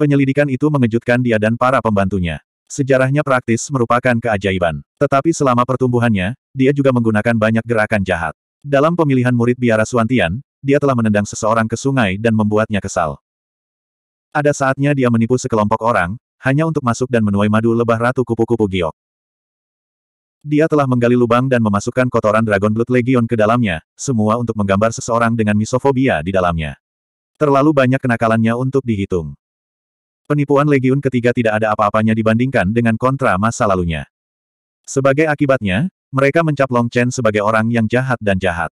Penyelidikan itu mengejutkan dia dan para pembantunya. Sejarahnya praktis merupakan keajaiban. Tetapi selama pertumbuhannya, dia juga menggunakan banyak gerakan jahat. Dalam pemilihan murid biara Suantian, dia telah menendang seseorang ke sungai dan membuatnya kesal. Ada saatnya dia menipu sekelompok orang, hanya untuk masuk dan menuai madu lebah ratu kupu-kupu giok. Dia telah menggali lubang dan memasukkan kotoran Dragon Blood Legion ke dalamnya, semua untuk menggambar seseorang dengan misofobia di dalamnya. Terlalu banyak kenakalannya untuk dihitung. Penipuan Legiun ketiga tidak ada apa-apanya dibandingkan dengan kontra masa lalunya. Sebagai akibatnya, mereka mencap Long Chen sebagai orang yang jahat dan jahat.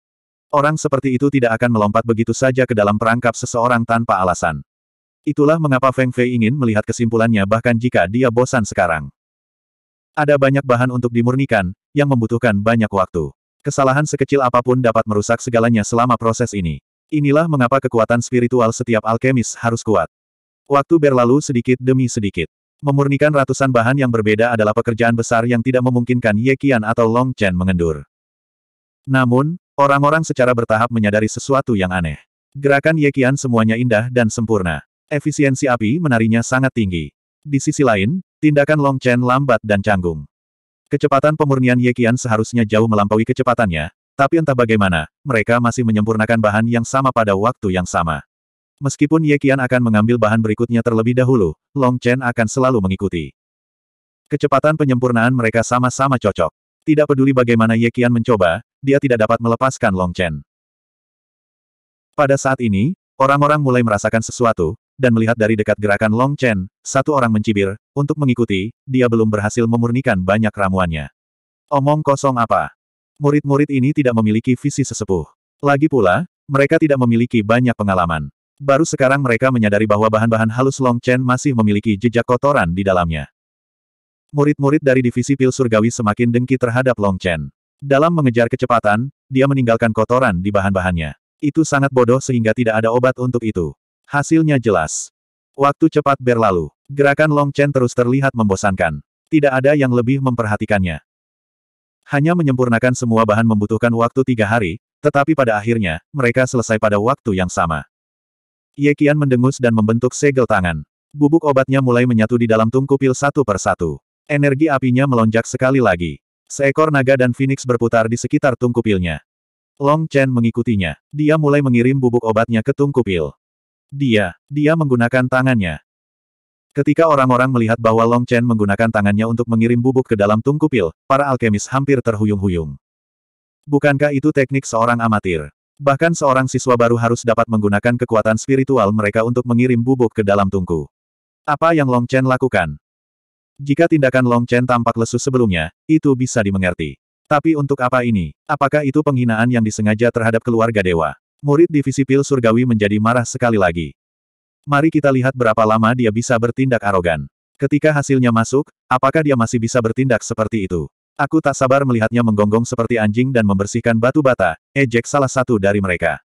Orang seperti itu tidak akan melompat begitu saja ke dalam perangkap seseorang tanpa alasan. Itulah mengapa Feng Fei ingin melihat kesimpulannya bahkan jika dia bosan sekarang. Ada banyak bahan untuk dimurnikan, yang membutuhkan banyak waktu. Kesalahan sekecil apapun dapat merusak segalanya selama proses ini. Inilah mengapa kekuatan spiritual setiap alkemis harus kuat. Waktu berlalu sedikit demi sedikit. Memurnikan ratusan bahan yang berbeda adalah pekerjaan besar yang tidak memungkinkan Ye Qian atau Long Chen mengendur. Namun, orang-orang secara bertahap menyadari sesuatu yang aneh. Gerakan Ye Qian semuanya indah dan sempurna. Efisiensi api menarinya sangat tinggi. Di sisi lain, tindakan Long Chen lambat dan canggung. Kecepatan pemurnian Ye Qian seharusnya jauh melampaui kecepatannya, tapi entah bagaimana, mereka masih menyempurnakan bahan yang sama pada waktu yang sama. Meskipun Ye Qian akan mengambil bahan berikutnya terlebih dahulu, Long Chen akan selalu mengikuti. Kecepatan penyempurnaan mereka sama-sama cocok. Tidak peduli bagaimana Ye Qian mencoba, dia tidak dapat melepaskan Long Chen. Pada saat ini, orang-orang mulai merasakan sesuatu, dan melihat dari dekat gerakan Long Chen, satu orang mencibir, untuk mengikuti, dia belum berhasil memurnikan banyak ramuannya. Omong kosong apa? Murid-murid ini tidak memiliki visi sesepuh. Lagi pula, mereka tidak memiliki banyak pengalaman. Baru sekarang mereka menyadari bahwa bahan-bahan halus Long Chen masih memiliki jejak kotoran di dalamnya. Murid-murid dari divisi pil surgawi semakin dengki terhadap Long Chen. Dalam mengejar kecepatan, dia meninggalkan kotoran di bahan-bahannya. Itu sangat bodoh sehingga tidak ada obat untuk itu. Hasilnya jelas. Waktu cepat berlalu. Gerakan Long Chen terus terlihat membosankan. Tidak ada yang lebih memperhatikannya. Hanya menyempurnakan semua bahan membutuhkan waktu tiga hari, tetapi pada akhirnya, mereka selesai pada waktu yang sama. Ye Qian mendengus dan membentuk segel tangan. Bubuk obatnya mulai menyatu di dalam tungku pil satu persatu. Energi apinya melonjak sekali lagi. Seekor naga dan Phoenix berputar di sekitar tungku pilnya. Long Chen mengikutinya. Dia mulai mengirim bubuk obatnya ke tungku pil. Dia, dia menggunakan tangannya. Ketika orang-orang melihat bahwa Long Chen menggunakan tangannya untuk mengirim bubuk ke dalam tungku pil, para alkemis hampir terhuyung-huyung. Bukankah itu teknik seorang amatir? Bahkan seorang siswa baru harus dapat menggunakan kekuatan spiritual mereka untuk mengirim bubuk ke dalam tungku. Apa yang Long Chen lakukan? Jika tindakan Long Chen tampak lesu sebelumnya, itu bisa dimengerti. Tapi untuk apa ini? Apakah itu penghinaan yang disengaja terhadap keluarga dewa? Murid divisi pil surgawi menjadi marah sekali lagi. Mari kita lihat berapa lama dia bisa bertindak arogan. Ketika hasilnya masuk, apakah dia masih bisa bertindak seperti itu? Aku tak sabar melihatnya menggonggong seperti anjing dan membersihkan batu bata, ejek salah satu dari mereka.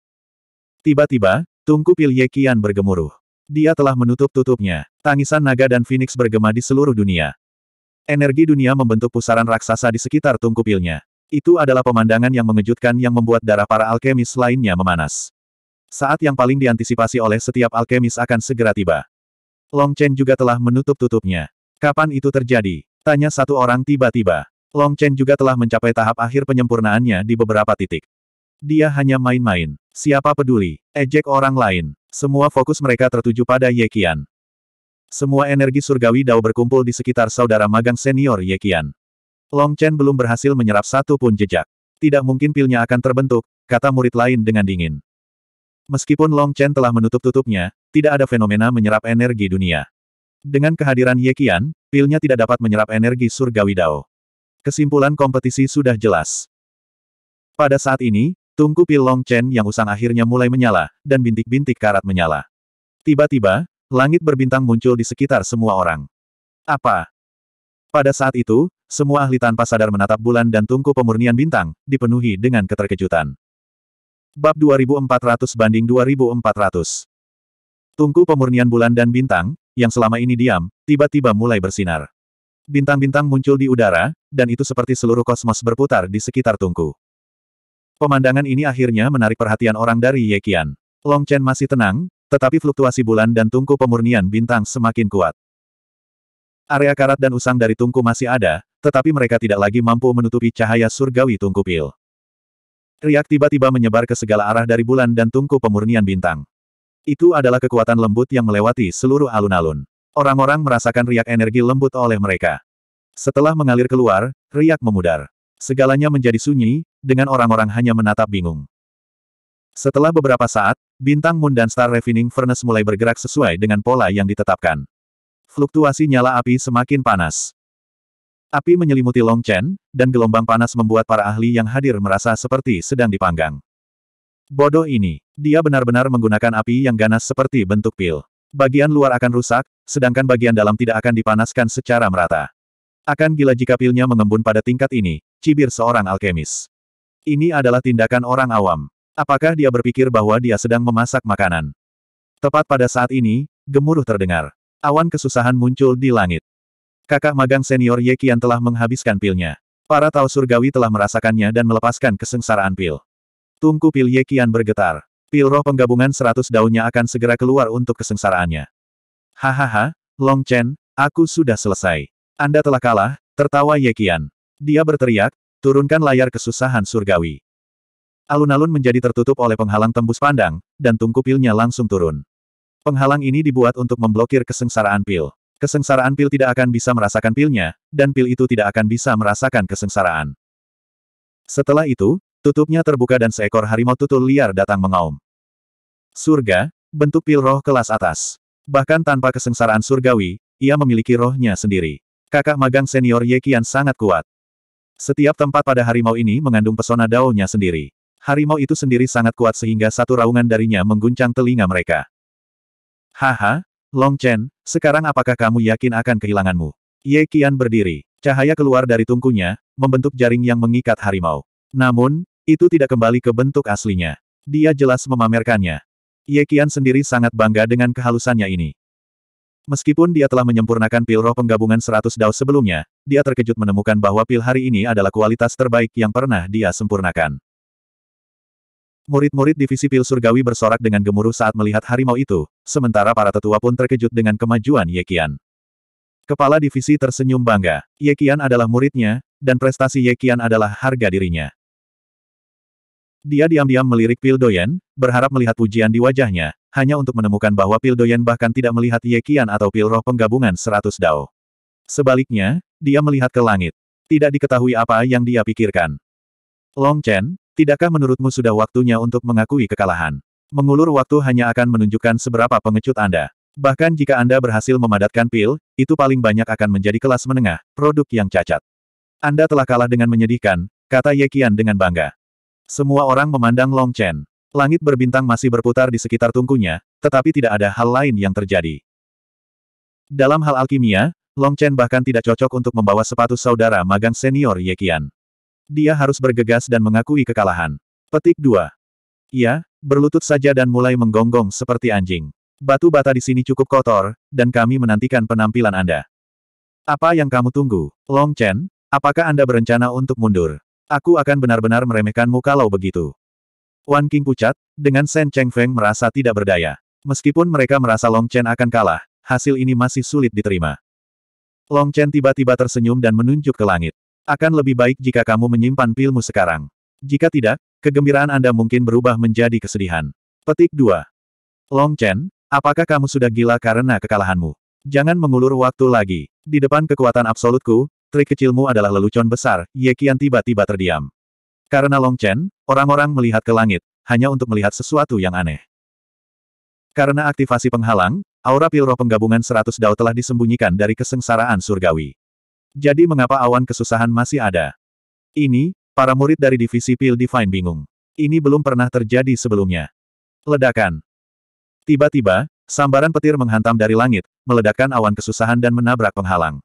Tiba-tiba, tungku pil Ye Qian bergemuruh. Dia telah menutup tutupnya. Tangisan naga dan phoenix bergema di seluruh dunia. Energi dunia membentuk pusaran raksasa di sekitar tungku pilnya. Itu adalah pemandangan yang mengejutkan yang membuat darah para alkemis lainnya memanas. Saat yang paling diantisipasi oleh setiap alkemis akan segera tiba. Long Chen juga telah menutup tutupnya. Kapan itu terjadi? Tanya satu orang tiba-tiba. Long Chen juga telah mencapai tahap akhir penyempurnaannya di beberapa titik. Dia hanya main-main. Siapa peduli? Ejek orang lain. Semua fokus mereka tertuju pada Ye Qian. Semua energi surgawi Dao berkumpul di sekitar saudara magang senior Ye Qian. Long Chen belum berhasil menyerap satu pun jejak. Tidak mungkin pilnya akan terbentuk, kata murid lain dengan dingin. Meskipun Long Chen telah menutup-tutupnya, tidak ada fenomena menyerap energi dunia. Dengan kehadiran Ye Qian, pilnya tidak dapat menyerap energi surgawi Dao. Kesimpulan kompetisi sudah jelas. Pada saat ini, tungku pil Long Chen yang usang akhirnya mulai menyala, dan bintik-bintik karat menyala. Tiba-tiba, langit berbintang muncul di sekitar semua orang. Apa? Pada saat itu, semua ahli tanpa sadar menatap bulan dan tungku pemurnian bintang, dipenuhi dengan keterkejutan. Bab 2400 banding 2400 Tungku pemurnian bulan dan bintang, yang selama ini diam, tiba-tiba mulai bersinar. Bintang-bintang muncul di udara, dan itu seperti seluruh kosmos berputar di sekitar Tungku. Pemandangan ini akhirnya menarik perhatian orang dari Ye Qian. Long Chen masih tenang, tetapi fluktuasi bulan dan tungku pemurnian bintang semakin kuat. Area karat dan usang dari tungku masih ada, tetapi mereka tidak lagi mampu menutupi cahaya surgawi tungku pil. Riak tiba-tiba menyebar ke segala arah dari bulan dan tungku pemurnian bintang. Itu adalah kekuatan lembut yang melewati seluruh alun-alun. Orang-orang merasakan riak energi lembut oleh mereka. Setelah mengalir keluar, riak memudar. Segalanya menjadi sunyi, dengan orang-orang hanya menatap bingung. Setelah beberapa saat, bintang Moon dan Star Refining Furnace mulai bergerak sesuai dengan pola yang ditetapkan. Fluktuasi nyala api semakin panas. Api menyelimuti Long Chen, dan gelombang panas membuat para ahli yang hadir merasa seperti sedang dipanggang. Bodoh ini, dia benar-benar menggunakan api yang ganas seperti bentuk pil. Bagian luar akan rusak, sedangkan bagian dalam tidak akan dipanaskan secara merata. Akan gila jika pilnya mengembun pada tingkat ini, cibir seorang alkemis. Ini adalah tindakan orang awam. Apakah dia berpikir bahwa dia sedang memasak makanan? Tepat pada saat ini, gemuruh terdengar. Awan kesusahan muncul di langit. Kakak magang senior Ye Qian telah menghabiskan pilnya. Para Tao Surgawi telah merasakannya dan melepaskan kesengsaraan pil. Tungku pil Ye Qian bergetar. Pil roh penggabungan seratus daunnya akan segera keluar untuk kesengsaraannya. Hahaha, Long Chen, aku sudah selesai. Anda telah kalah, tertawa Ye Qian. Dia berteriak, turunkan layar kesusahan surgawi. Alun-alun menjadi tertutup oleh penghalang tembus pandang, dan tungku pilnya langsung turun. Penghalang ini dibuat untuk memblokir kesengsaraan pil. Kesengsaraan pil tidak akan bisa merasakan pilnya, dan pil itu tidak akan bisa merasakan kesengsaraan. Setelah itu, Tutupnya terbuka dan seekor harimau tutul liar datang mengaum. Surga, bentuk pil roh kelas atas. Bahkan tanpa kesengsaraan surgawi, ia memiliki rohnya sendiri. Kakak magang senior Ye Qian sangat kuat. Setiap tempat pada harimau ini mengandung pesona daunnya sendiri. Harimau itu sendiri sangat kuat sehingga satu raungan darinya mengguncang telinga mereka. Haha, Long Chen, sekarang apakah kamu yakin akan kehilanganmu? Ye Qian berdiri. Cahaya keluar dari tungkunya, membentuk jaring yang mengikat harimau. Namun, itu tidak kembali ke bentuk aslinya. Dia jelas memamerkannya. Ye Qian sendiri sangat bangga dengan kehalusannya ini. Meskipun dia telah menyempurnakan pil roh penggabungan 100 dao sebelumnya, dia terkejut menemukan bahwa pil hari ini adalah kualitas terbaik yang pernah dia sempurnakan. Murid-murid divisi pil surgawi bersorak dengan gemuruh saat melihat harimau itu, sementara para tetua pun terkejut dengan kemajuan Yekian. Kepala divisi tersenyum bangga. Yekian adalah muridnya, dan prestasi Yekian adalah harga dirinya. Dia diam-diam melirik pil Pildoyen, berharap melihat pujian di wajahnya, hanya untuk menemukan bahwa pil Pildoyen bahkan tidak melihat Yekian atau pil roh penggabungan seratus dao. Sebaliknya, dia melihat ke langit. Tidak diketahui apa yang dia pikirkan. Long Chen, tidakkah menurutmu sudah waktunya untuk mengakui kekalahan? Mengulur waktu hanya akan menunjukkan seberapa pengecut Anda. Bahkan jika Anda berhasil memadatkan pil, itu paling banyak akan menjadi kelas menengah, produk yang cacat. Anda telah kalah dengan menyedihkan, kata Yekian dengan bangga. Semua orang memandang Long Chen. Langit berbintang masih berputar di sekitar tungkunya, tetapi tidak ada hal lain yang terjadi. Dalam hal alkimia, Long Chen bahkan tidak cocok untuk membawa sepatu saudara magang senior Ye Qian. Dia harus bergegas dan mengakui kekalahan. Petik 2. Ia, berlutut saja dan mulai menggonggong seperti anjing. Batu bata di sini cukup kotor, dan kami menantikan penampilan Anda. Apa yang kamu tunggu? Long Chen, apakah Anda berencana untuk mundur? Aku akan benar-benar meremehkanmu kalau begitu. Wan King pucat, dengan Shen Cheng Feng merasa tidak berdaya. Meskipun mereka merasa Long Chen akan kalah, hasil ini masih sulit diterima. Long Chen tiba-tiba tersenyum dan menunjuk ke langit. Akan lebih baik jika kamu menyimpan pilmu sekarang. Jika tidak, kegembiraan Anda mungkin berubah menjadi kesedihan. Petik 2. Long Chen, apakah kamu sudah gila karena kekalahanmu? Jangan mengulur waktu lagi. Di depan kekuatan absolutku, Trik kecilmu adalah lelucon besar, Ye Qian tiba-tiba terdiam. Karena Long Chen, orang-orang melihat ke langit, hanya untuk melihat sesuatu yang aneh. Karena aktivasi penghalang, aura pil roh penggabungan seratus dao telah disembunyikan dari kesengsaraan surgawi. Jadi mengapa awan kesusahan masih ada? Ini, para murid dari divisi pil Divine bingung. Ini belum pernah terjadi sebelumnya. Ledakan. Tiba-tiba, sambaran petir menghantam dari langit, meledakkan awan kesusahan dan menabrak penghalang.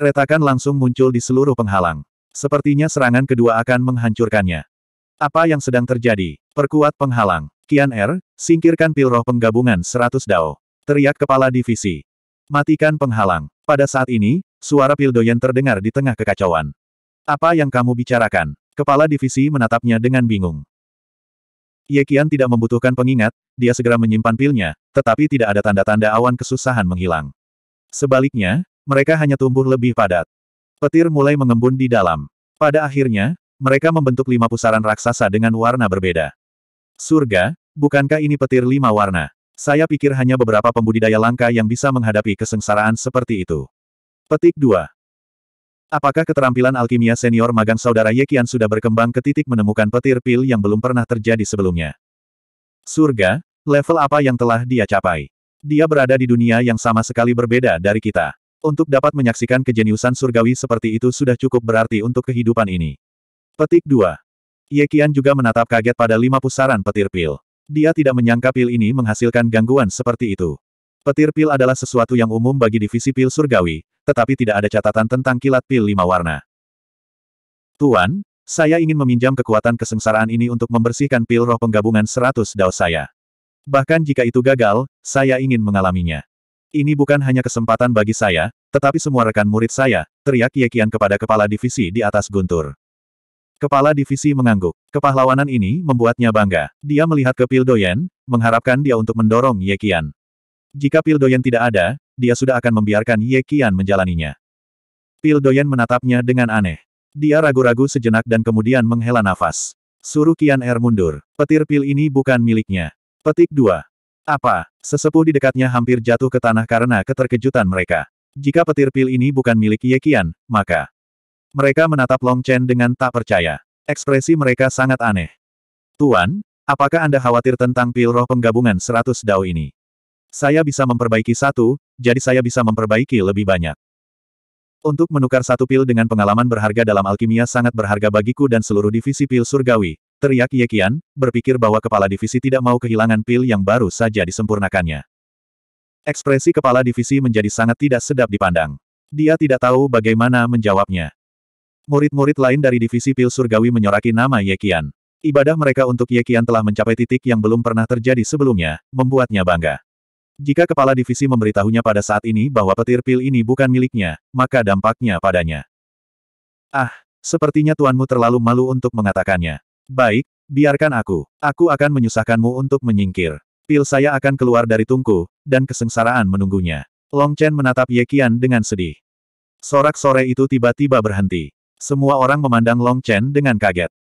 Retakan langsung muncul di seluruh penghalang. Sepertinya serangan kedua akan menghancurkannya. Apa yang sedang terjadi? Perkuat penghalang. Kian Er, singkirkan pil roh penggabungan 100 dao. Teriak kepala divisi. Matikan penghalang. Pada saat ini, suara pil doyen terdengar di tengah kekacauan. Apa yang kamu bicarakan? Kepala divisi menatapnya dengan bingung. Ye Kian tidak membutuhkan pengingat, dia segera menyimpan pilnya, tetapi tidak ada tanda-tanda awan kesusahan menghilang. Sebaliknya, mereka hanya tumbuh lebih padat. Petir mulai mengembun di dalam. Pada akhirnya, mereka membentuk lima pusaran raksasa dengan warna berbeda. Surga, bukankah ini petir lima warna? Saya pikir hanya beberapa pembudidaya langka yang bisa menghadapi kesengsaraan seperti itu. Petik 2. Apakah keterampilan alkimia senior magang saudara Yekian sudah berkembang ke titik menemukan petir pil yang belum pernah terjadi sebelumnya? Surga, level apa yang telah dia capai? Dia berada di dunia yang sama sekali berbeda dari kita. Untuk dapat menyaksikan kejeniusan surgawi seperti itu sudah cukup berarti untuk kehidupan ini. Petik 2. Ye Qian juga menatap kaget pada lima pusaran petir pil. Dia tidak menyangka pil ini menghasilkan gangguan seperti itu. Petir pil adalah sesuatu yang umum bagi divisi pil surgawi, tetapi tidak ada catatan tentang kilat pil lima warna. Tuan, saya ingin meminjam kekuatan kesengsaraan ini untuk membersihkan pil roh penggabungan seratus dao saya. Bahkan jika itu gagal, saya ingin mengalaminya. Ini bukan hanya kesempatan bagi saya, tetapi semua rekan murid saya, teriak Yekian kepada kepala divisi di atas guntur. Kepala divisi mengangguk. Kepahlawanan ini membuatnya bangga. Dia melihat ke Pildoyen, mengharapkan dia untuk mendorong Yekian. Jika Pildoyen tidak ada, dia sudah akan membiarkan Yekian menjalaninya. Pildoyen menatapnya dengan aneh. Dia ragu-ragu sejenak dan kemudian menghela nafas. Suruh Kian Er mundur. Petir pil ini bukan miliknya. Petik 2. Apa? Sesepuh di dekatnya hampir jatuh ke tanah karena keterkejutan mereka. Jika petir pil ini bukan milik Ye Qian, maka... Mereka menatap Long Chen dengan tak percaya. Ekspresi mereka sangat aneh. Tuan, apakah Anda khawatir tentang pil roh penggabungan seratus dao ini? Saya bisa memperbaiki satu, jadi saya bisa memperbaiki lebih banyak. Untuk menukar satu pil dengan pengalaman berharga dalam alkimia sangat berharga bagiku dan seluruh divisi pil surgawi, Teriak Ye Qian, berpikir bahwa kepala divisi tidak mau kehilangan pil yang baru saja disempurnakannya. Ekspresi kepala divisi menjadi sangat tidak sedap dipandang. Dia tidak tahu bagaimana menjawabnya. Murid-murid lain dari divisi pil surgawi menyoraki nama Ye Qian. Ibadah mereka untuk Ye Qian telah mencapai titik yang belum pernah terjadi sebelumnya, membuatnya bangga. Jika kepala divisi memberitahunya pada saat ini bahwa petir pil ini bukan miliknya, maka dampaknya padanya. Ah, sepertinya tuanmu terlalu malu untuk mengatakannya. Baik, biarkan aku. Aku akan menyusahkanmu untuk menyingkir. Pil saya akan keluar dari tungku, dan kesengsaraan menunggunya. Long Chen menatap Ye Qian dengan sedih. Sorak sore itu tiba-tiba berhenti. Semua orang memandang Long Chen dengan kaget.